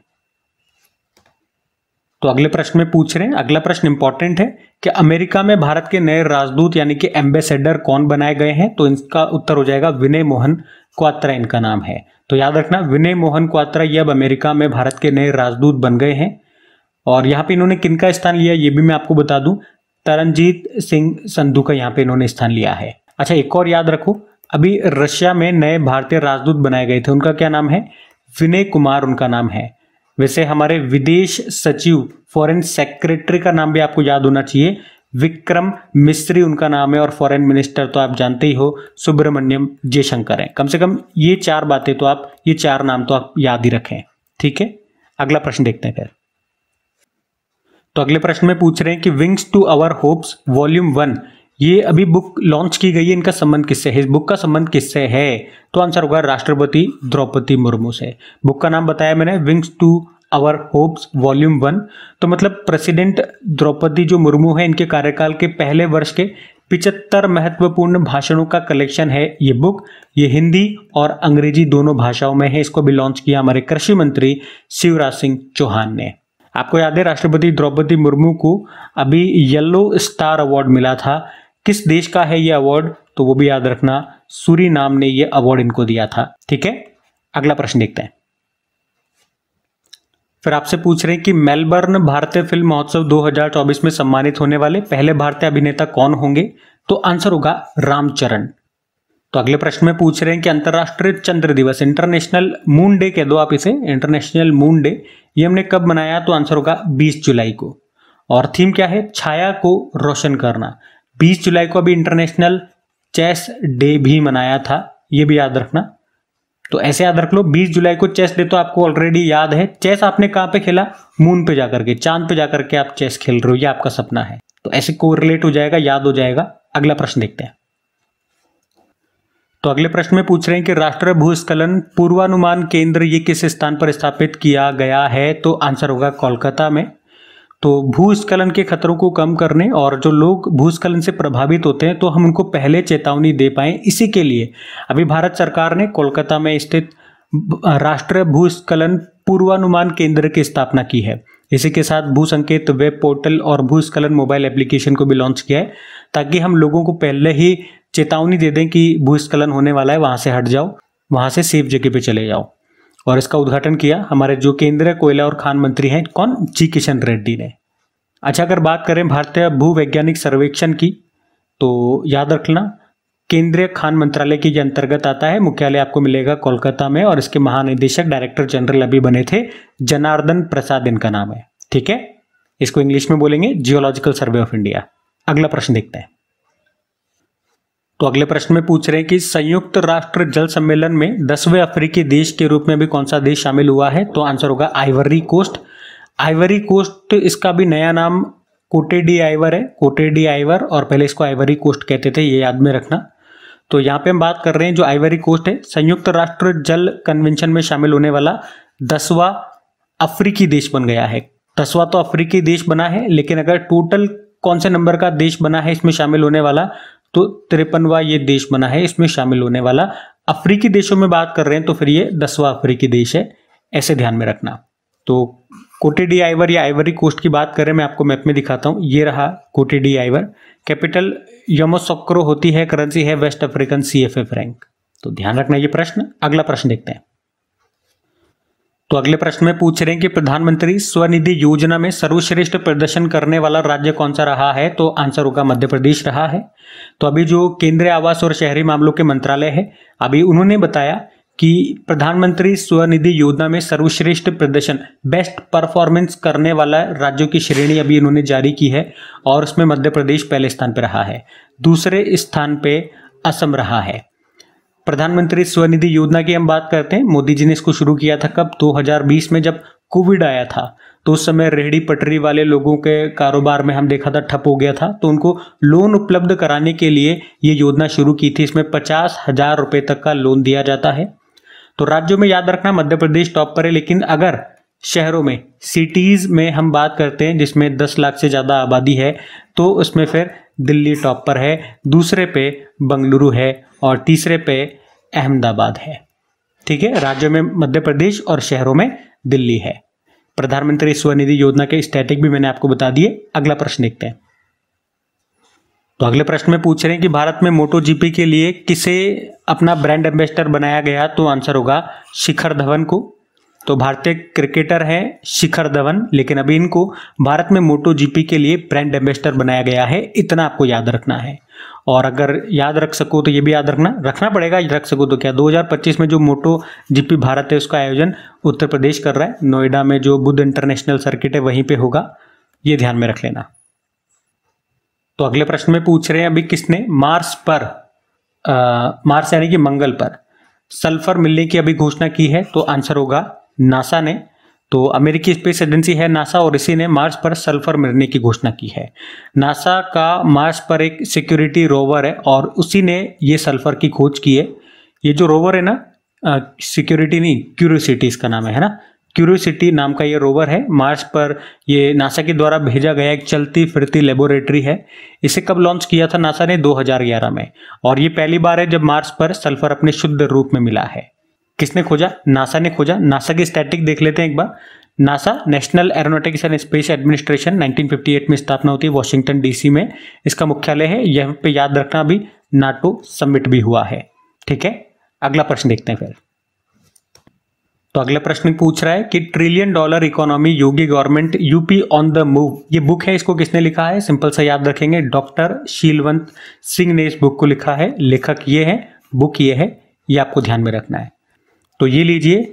तो अगले प्रश्न में पूछ रहे हैं अगला प्रश्न इंपॉर्टेंट है कि अमेरिका में भारत के नए राजदूत यानी कि एम्बेसडर कौन बनाए गए हैं तो इनका उत्तर हो जाएगा विनय मोहन क्वात्रा इनका नाम है तो याद रखना विनय मोहन क्वात्रा ये अब अमेरिका में भारत के नए राजदूत बन गए हैं और यहाँ पे इन्होंने किनका स्थान लिया ये भी मैं आपको बता दूं तरनजीत सिंह संधू का यहाँ पे इन्होंने स्थान लिया है अच्छा एक और याद रखो अभी रशिया में नए भारतीय राजदूत बनाए गए थे उनका क्या नाम है विनय कुमार उनका नाम है वैसे हमारे विदेश सचिव फॉरेन सेक्रेटरी का नाम भी आपको याद होना चाहिए विक्रम मिस्त्री उनका नाम है और फॉरेन मिनिस्टर तो आप जानते ही हो सुब्रमण्यम जयशंकर हैं कम से कम ये चार बातें तो आप ये चार नाम तो आप याद ही रखें ठीक है अगला प्रश्न देखते हैं फिर तो अगले प्रश्न में पूछ रहे हैं कि wings to our hopes volume one ये अभी बुक लॉन्च की गई है इनका संबंध किससे है इस बुक का संबंध किससे है तो आंसर होगा राष्ट्रपति द्रौपदी मुर्मू से बुक का नाम बताया मैंने wings to our hopes volume one तो मतलब प्रेसिडेंट द्रौपदी जो मुर्मू है इनके कार्यकाल के पहले वर्ष के पिचहत्तर महत्वपूर्ण भाषणों का कलेक्शन है ये बुक ये हिंदी और अंग्रेजी दोनों भाषाओं में है इसको भी लॉन्च किया हमारे कृषि मंत्री शिवराज सिंह चौहान ने आपको याद है राष्ट्रपति द्रौपदी मुर्मू को अभी येलो स्टार अवार्ड मिला था किस देश का है ये अवार्ड तो वो भी याद रखना सूरी नाम ने ये अवार्ड इनको दिया था ठीक है अगला प्रश्न देखते हैं फिर आपसे पूछ रहे हैं कि मेलबर्न भारतीय फिल्म महोत्सव 2024 में सम्मानित होने वाले पहले भारतीय अभिनेता कौन होंगे तो आंसर होगा रामचरण तो अगले प्रश्न में पूछ रहे हैं कि अंतर्राष्ट्रीय चंद्र दिवस इंटरनेशनल मून डे कह दो आप इसे इंटरनेशनल मून डे ये हमने कब मनाया तो आंसर होगा 20 जुलाई को और थीम क्या है छाया को रोशन करना बीस जुलाई को अभी इंटरनेशनल चेस डे भी मनाया था ये भी याद रखना तो ऐसे याद रख लो 20 जुलाई को चेस डे तो आपको ऑलरेडी याद है चेस आपने कहाँ पे खेला मून पे जाकर के चांद पे जाकर के आप चेस खेल रहे हो ये आपका सपना है तो ऐसे को रिलेट हो जाएगा याद हो जाएगा अगला प्रश्न देखते हैं तो अगले प्रश्न में पूछ रहे हैं कि राष्ट्रीय भूस्खलन पूर्वानुमान केंद्र ये किस स्थान पर स्थापित किया गया है तो आंसर होगा कोलकाता में तो भूस्खलन के खतरों को कम करने और जो लोग भूस्खलन से प्रभावित होते हैं तो हम उनको पहले चेतावनी दे पाएँ इसी के लिए अभी भारत सरकार ने कोलकाता में स्थित राष्ट्रीय भूस्खलन पूर्वानुमान केंद्र की स्थापना की है इसी के साथ भू संकेत वेब पोर्टल और भूस्खलन मोबाइल एप्लीकेशन को भी लॉन्च किया है ताकि हम लोगों को पहले ही चेतावनी दे दें कि भूस्खलन होने वाला है वहाँ से हट जाओ वहाँ से सेफ जगह पर चले जाओ और इसका उद्घाटन किया हमारे जो केंद्रीय कोयला और खान मंत्री हैं कौन जी किशन रेड्डी ने अच्छा अगर बात करें भारतीय भूवैज्ञानिक सर्वेक्षण की तो याद रखना केंद्रीय खान मंत्रालय के अंतर्गत आता है मुख्यालय आपको मिलेगा कोलकाता में और इसके महानिदेशक डायरेक्टर जनरल अभी बने थे जनार्दन प्रसाद इनका नाम है ठीक है इसको इंग्लिश में बोलेंगे जियोलॉजिकल सर्वे ऑफ इंडिया अगला प्रश्न देखते हैं तो अगले प्रश्न में पूछ रहे हैं कि संयुक्त राष्ट्र जल सम्मेलन में दसवें अफ्रीकी देश के रूप में भी कौन सा देश शामिल हुआ है तो आंसर होगा आइवरी कोस्ट आइवरी कोस्ट इसका भी नया नाम कोटे डी आइवर है कोटे डी आइवर और पहले इसको आइवरी कोस्ट कहते थे ये याद में रखना तो यहाँ पे हम बात कर रहे हैं जो आइवरी कोस्ट है संयुक्त राष्ट्र जल कन्वेंशन में शामिल होने वाला दसवा अफ्रीकी देश बन गया है दसवा तो अफ्रीकी देश बना है लेकिन अगर टोटल कौन से नंबर का देश बना है इसमें शामिल होने वाला तो तिरपनवा ये देश बना है इसमें शामिल होने वाला अफ्रीकी देशों में बात कर रहे हैं तो फिर ये दसवा अफ्रीकी देश है ऐसे ध्यान में रखना तो कोटेडी आइवर या आइवरी कोस्ट की बात करें मैं आपको मैप में दिखाता हूँ ये रहा कोटेडी आइवर कैपिटल यमोसक्रो होती है करेंसी है West African C F franc तो ध्यान रखना ये प्रश्न अगला प्रश्न देखते हैं तो अगले प्रश्न में पूछ रहे हैं कि प्रधानमंत्री स्वनिधि योजना में सर्वश्रेष्ठ प्रदर्शन करने वाला राज्य कौन सा रहा है तो आंसर होगा मध्य प्रदेश रहा है तो अभी जो केंद्रीय आवास और शहरी मामलों के मंत्रालय है अभी उन्होंने बताया कि प्रधानमंत्री स्वनिधि योजना में सर्वश्रेष्ठ प्रदर्शन बेस्ट परफॉर्मेंस करने वाला राज्यों की श्रेणी अभी इन्होंने जारी की है और उसमें मध्य प्रदेश पहले स्थान पर रहा है दूसरे स्थान पर असम रहा है प्रधानमंत्री स्वनिधि योजना की हम बात करते हैं मोदी जी ने इसको शुरू किया था कब 2020 में जब कोविड आया था तो उस समय रेहड़ी पटरी वाले लोगों के कारोबार में हम देखा था ठप हो गया था तो उनको लोन उपलब्ध कराने के लिए ये योजना शुरू की थी इसमें पचास हजार रुपये तक का लोन दिया जाता है तो राज्यों में याद रखना मध्य प्रदेश टॉप पर है लेकिन अगर शहरों में सिटीज़ में हम बात करते हैं जिसमें दस लाख से ज़्यादा आबादी है तो उसमें फिर दिल्ली टॉप पर है दूसरे पे बंगलुरु है और तीसरे पे अहमदाबाद है ठीक है राज्यों में मध्य प्रदेश और शहरों में दिल्ली है प्रधानमंत्री स्वनिधि योजना के स्टैटिक भी मैंने आपको बता दिए अगला प्रश्न देखते हैं तो अगले प्रश्न में पूछ रहे हैं कि भारत में मोटो जीपी के लिए किसे अपना ब्रांड एम्बेसडर बनाया गया तो आंसर होगा शिखर धवन को तो भारतीय क्रिकेटर हैं शिखर धवन लेकिन अभी इनको भारत में मोटो जीपी के लिए ब्रांड एम्बेसडर बनाया गया है इतना आपको याद रखना है और अगर याद रख सको तो ये भी याद रखना रखना पड़ेगा रख सको तो क्या 2025 में जो मोटो जीपी भारत है उसका आयोजन उत्तर प्रदेश कर रहा है नोएडा में जो बुद्ध इंटरनेशनल सर्किट है वहीं पे होगा ये ध्यान में रख लेना तो अगले प्रश्न में पूछ रहे हैं अभी किसने मार्स पर आ, मार्स यानी कि मंगल पर सल्फर मिलने की अभी घोषणा की है तो आंसर होगा नासा ने तो अमेरिकी स्पेस एजेंसी है नासा और इसी ने मार्स पर सल्फर मिलने की घोषणा की है नासा का मार्स पर एक सिक्योरिटी रोवर है और उसी ने ये सल्फर की खोज की है ये जो रोवर है ना सिक्योरिटी नहीं क्यूरियोसिटी इसका नाम है ना क्यूरियोसिटी नाम का ये रोवर है मार्स पर ये नासा के द्वारा भेजा गया एक चलती फिरती लेबोरेटरी है इसे कब लॉन्च किया था नासा ने 2011 में और ये पहली बार है जब मार्स पर सल्फर अपने शुद्ध रूप में मिला है किसने खोजा नासा ने खोजा नासा की स्टैटिक देख लेते हैं एक बार NASA national aeronautics and space administration 1958 में स्थापना होती है वॉशिंगटन डीसी में इसका मुख्यालय है यह पे याद रखना भी नाटो समिट भी हुआ है ठीक है अगला प्रश्न देखते हैं फिर तो अगला प्रश्न पूछ रहा है कि trillion dollar economy Yogi government UP on the move ये बुक है इसको किसने लिखा है सिंपल सा याद रखेंगे डॉक्टर शीलवंत सिंह ने इस बुक को लिखा है लेखक ये है बुक ये है ये आपको ध्यान में रखना है तो ये लीजिए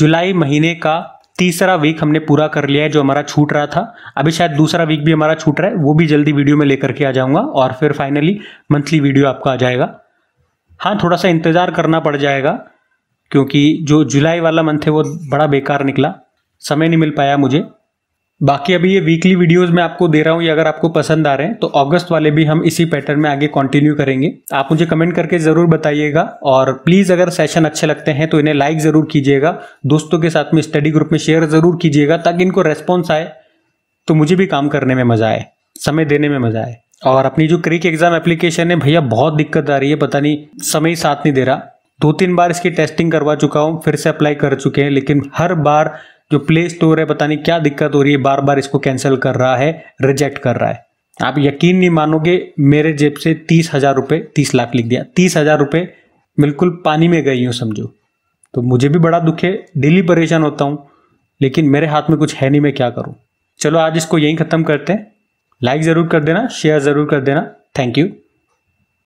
जुलाई महीने का तीसरा वीक हमने पूरा कर लिया है जो हमारा छूट रहा था अभी शायद दूसरा वीक भी हमारा छूट रहा है वो भी जल्दी वीडियो में लेकर के आ जाऊंगा और फिर फाइनली मंथली वीडियो आपका आ जाएगा हाँ थोड़ा सा इंतज़ार करना पड़ जाएगा क्योंकि जो जुलाई वाला मंथ है वो बड़ा बेकार निकला समय नहीं मिल पाया मुझे बाकी अभी ये वीकली वीडियोस में आपको दे रहा हूँ ये अगर आपको पसंद आ रहे हैं तो अगस्त वाले भी हम इसी पैटर्न में आगे कंटिन्यू करेंगे आप मुझे कमेंट करके ज़रूर बताइएगा और प्लीज़ अगर सेशन अच्छे लगते हैं तो इन्हें लाइक ज़रूर कीजिएगा दोस्तों के साथ में स्टडी ग्रुप में शेयर ज़रूर कीजिएगा ताकि इनको रेस्पॉन्स आए तो मुझे भी काम करने में मज़ा आए समय देने में मज़ा आए और अपनी जो क्रिक एग्ज़ाम एप्लीकेशन है भैया बहुत दिक्कत आ रही है पता नहीं समय ही साथ नहीं दे रहा दो तीन बार इसकी टेस्टिंग करवा चुका हूँ फिर से अप्लाई कर चुके हैं लेकिन हर बार जो प्ले स्टोर है पता नहीं क्या दिक्कत हो रही है बार बार इसको कैंसिल कर रहा है रिजेक्ट कर रहा है आप यकीन नहीं मानोगे मेरे जेब से तीस हज़ार रुपये तीस लाख लिख दिया तीस हज़ार रुपये बिल्कुल पानी में गई हूँ समझो तो मुझे भी बड़ा दुख है डेली परेशान होता हूँ लेकिन मेरे हाथ में कुछ है नहीं मैं क्या करूँ चलो आज इसको यहीं ख़त्म करते हैं लाइक ज़रूर कर देना शेयर ज़रूर कर देना थैंक यू